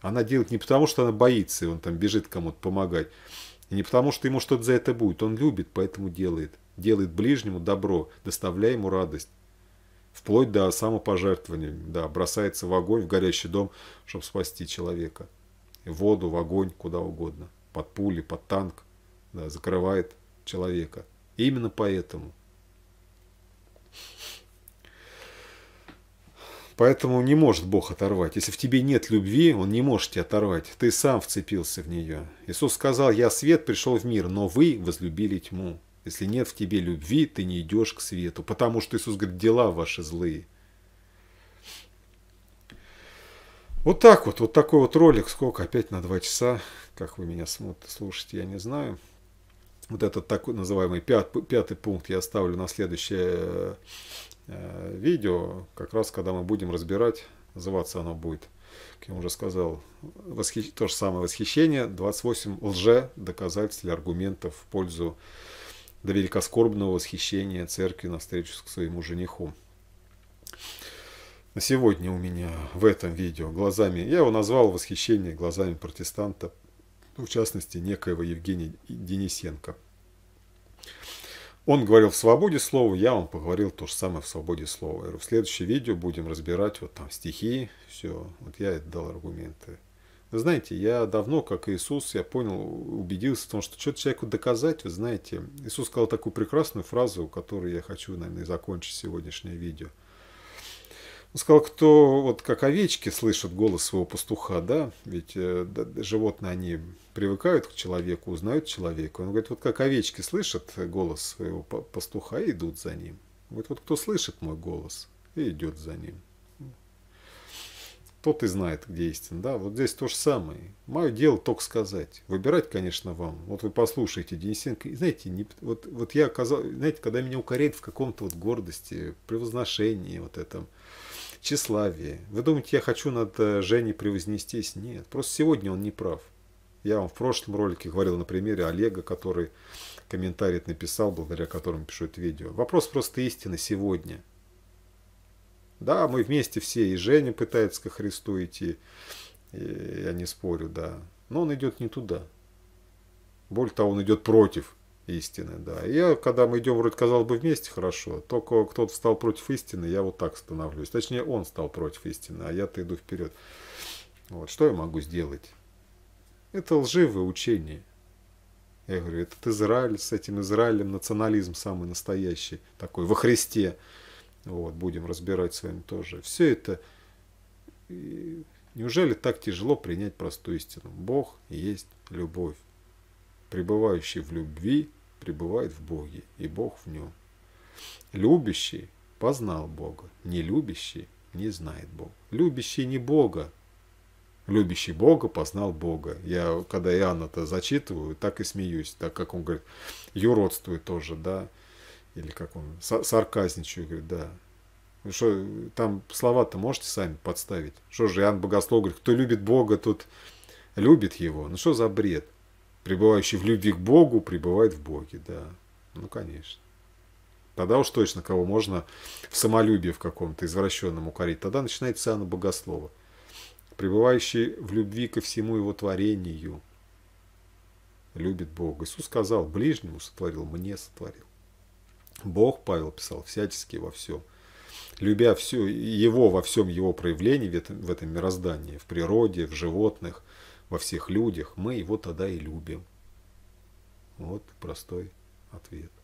Она делает не потому, что она боится, и он там бежит кому-то помогать. И не потому, что ему что-то за это будет. Он любит, поэтому делает. Делает ближнему добро, доставляя ему радость. Вплоть до самопожертвования. Да, бросается в огонь, в горящий дом, чтобы спасти человека. В воду, в огонь, куда угодно. Под пули, под танк да, закрывает человека. И именно поэтому. Поэтому не может Бог оторвать. Если в тебе нет любви, Он не может тебя оторвать. Ты сам вцепился в нее. Иисус сказал, я свет пришел в мир, но вы возлюбили тьму. Если нет в тебе любви, ты не идешь к свету. Потому что Иисус говорит, дела ваши злые. Вот так вот, вот такой вот ролик, сколько, опять на два часа, как вы меня смотрите, слушаете, я не знаю вот этот так называемый пятый, пятый пункт я оставлю на следующее э, видео, как раз когда мы будем разбирать, называться оно будет, как я уже сказал, восхищ... то же самое восхищение, 28 лже доказательств или аргументов в пользу до великоскорбного восхищения церкви на встречу к своему жениху. На сегодня у меня в этом видео глазами, я его назвал «Восхищение глазами протестанта ну, в частности, некоего Евгения Денисенко. Он говорил в свободе слова, я вам поговорил то же самое в свободе слова. Я говорю, в следующем видео будем разбирать вот там стихи, все. Вот я дал аргументы. Вы знаете, я давно, как Иисус, я понял, убедился в том, что что-то человеку доказать, вы знаете. Иисус сказал такую прекрасную фразу, которую я хочу, наверное, закончить сегодняшнее видео – он сказал, кто, вот как овечки, слышат голос своего пастуха, да, ведь э, да, животные, они привыкают к человеку, узнают человека. Он говорит, вот как овечки слышат голос своего пастуха и идут за ним. Он говорит, вот кто слышит мой голос и идет за ним. Тот и знает, где истина. Да, вот здесь то же самое. Мое дело только сказать. Выбирать, конечно, вам. Вот вы послушаете Денисенко. И знаете, не, вот, вот я оказал, знаете, когда меня укоряют в каком-то вот гордости, превозношении вот этом, тщеславие. Вы думаете, я хочу над э, Женей превознестись? Нет, просто сегодня он не прав. Я вам в прошлом ролике говорил на примере Олега, который комментарий написал, благодаря которому пишу это видео. Вопрос просто истины сегодня. Да, мы вместе все, и Женя пытается ко Христу идти, я не спорю, да. Но он идет не туда. Более того, он идет против истины, да. И я, когда мы идем, вроде, казалось бы, вместе хорошо, только кто-то стал против истины, я вот так становлюсь. Точнее, он стал против истины, а я-то иду вперед. Вот, что я могу сделать? Это лживое учение. Я говорю, этот Израиль, с этим Израилем национализм самый настоящий, такой во Христе. Вот, будем разбирать с вами тоже. Все это... Неужели так тяжело принять простую истину? Бог есть любовь. Пребывающий в любви пребывает в Боге, и Бог в нем. Любящий познал Бога, не любящий не знает Бога. Любящий не Бога, любящий Бога познал Бога. Я, когда Иоанна-то зачитываю, так и смеюсь, так как он говорит, юродствует тоже, да, или как он, сарказничаю, говорит, да. Ну что, там слова-то можете сами подставить. Что же Иоанн Богослов говорит, кто любит Бога, тот любит его. Ну что за бред? пребывающий в любви к Богу, пребывает в Боге, да. Ну, конечно. Тогда уж точно, кого можно в самолюбии в каком-то извращенном укорить, тогда начинается Иоанна Богослова. Пребывающий в любви ко всему его творению любит Бога. Иисус сказал, ближнему сотворил, мне сотворил. Бог, Павел писал, всячески во всем. Любя все, его во всем его проявлении в этом, в этом мироздании, в природе, в животных – во всех людях, мы его тогда и любим. Вот простой ответ.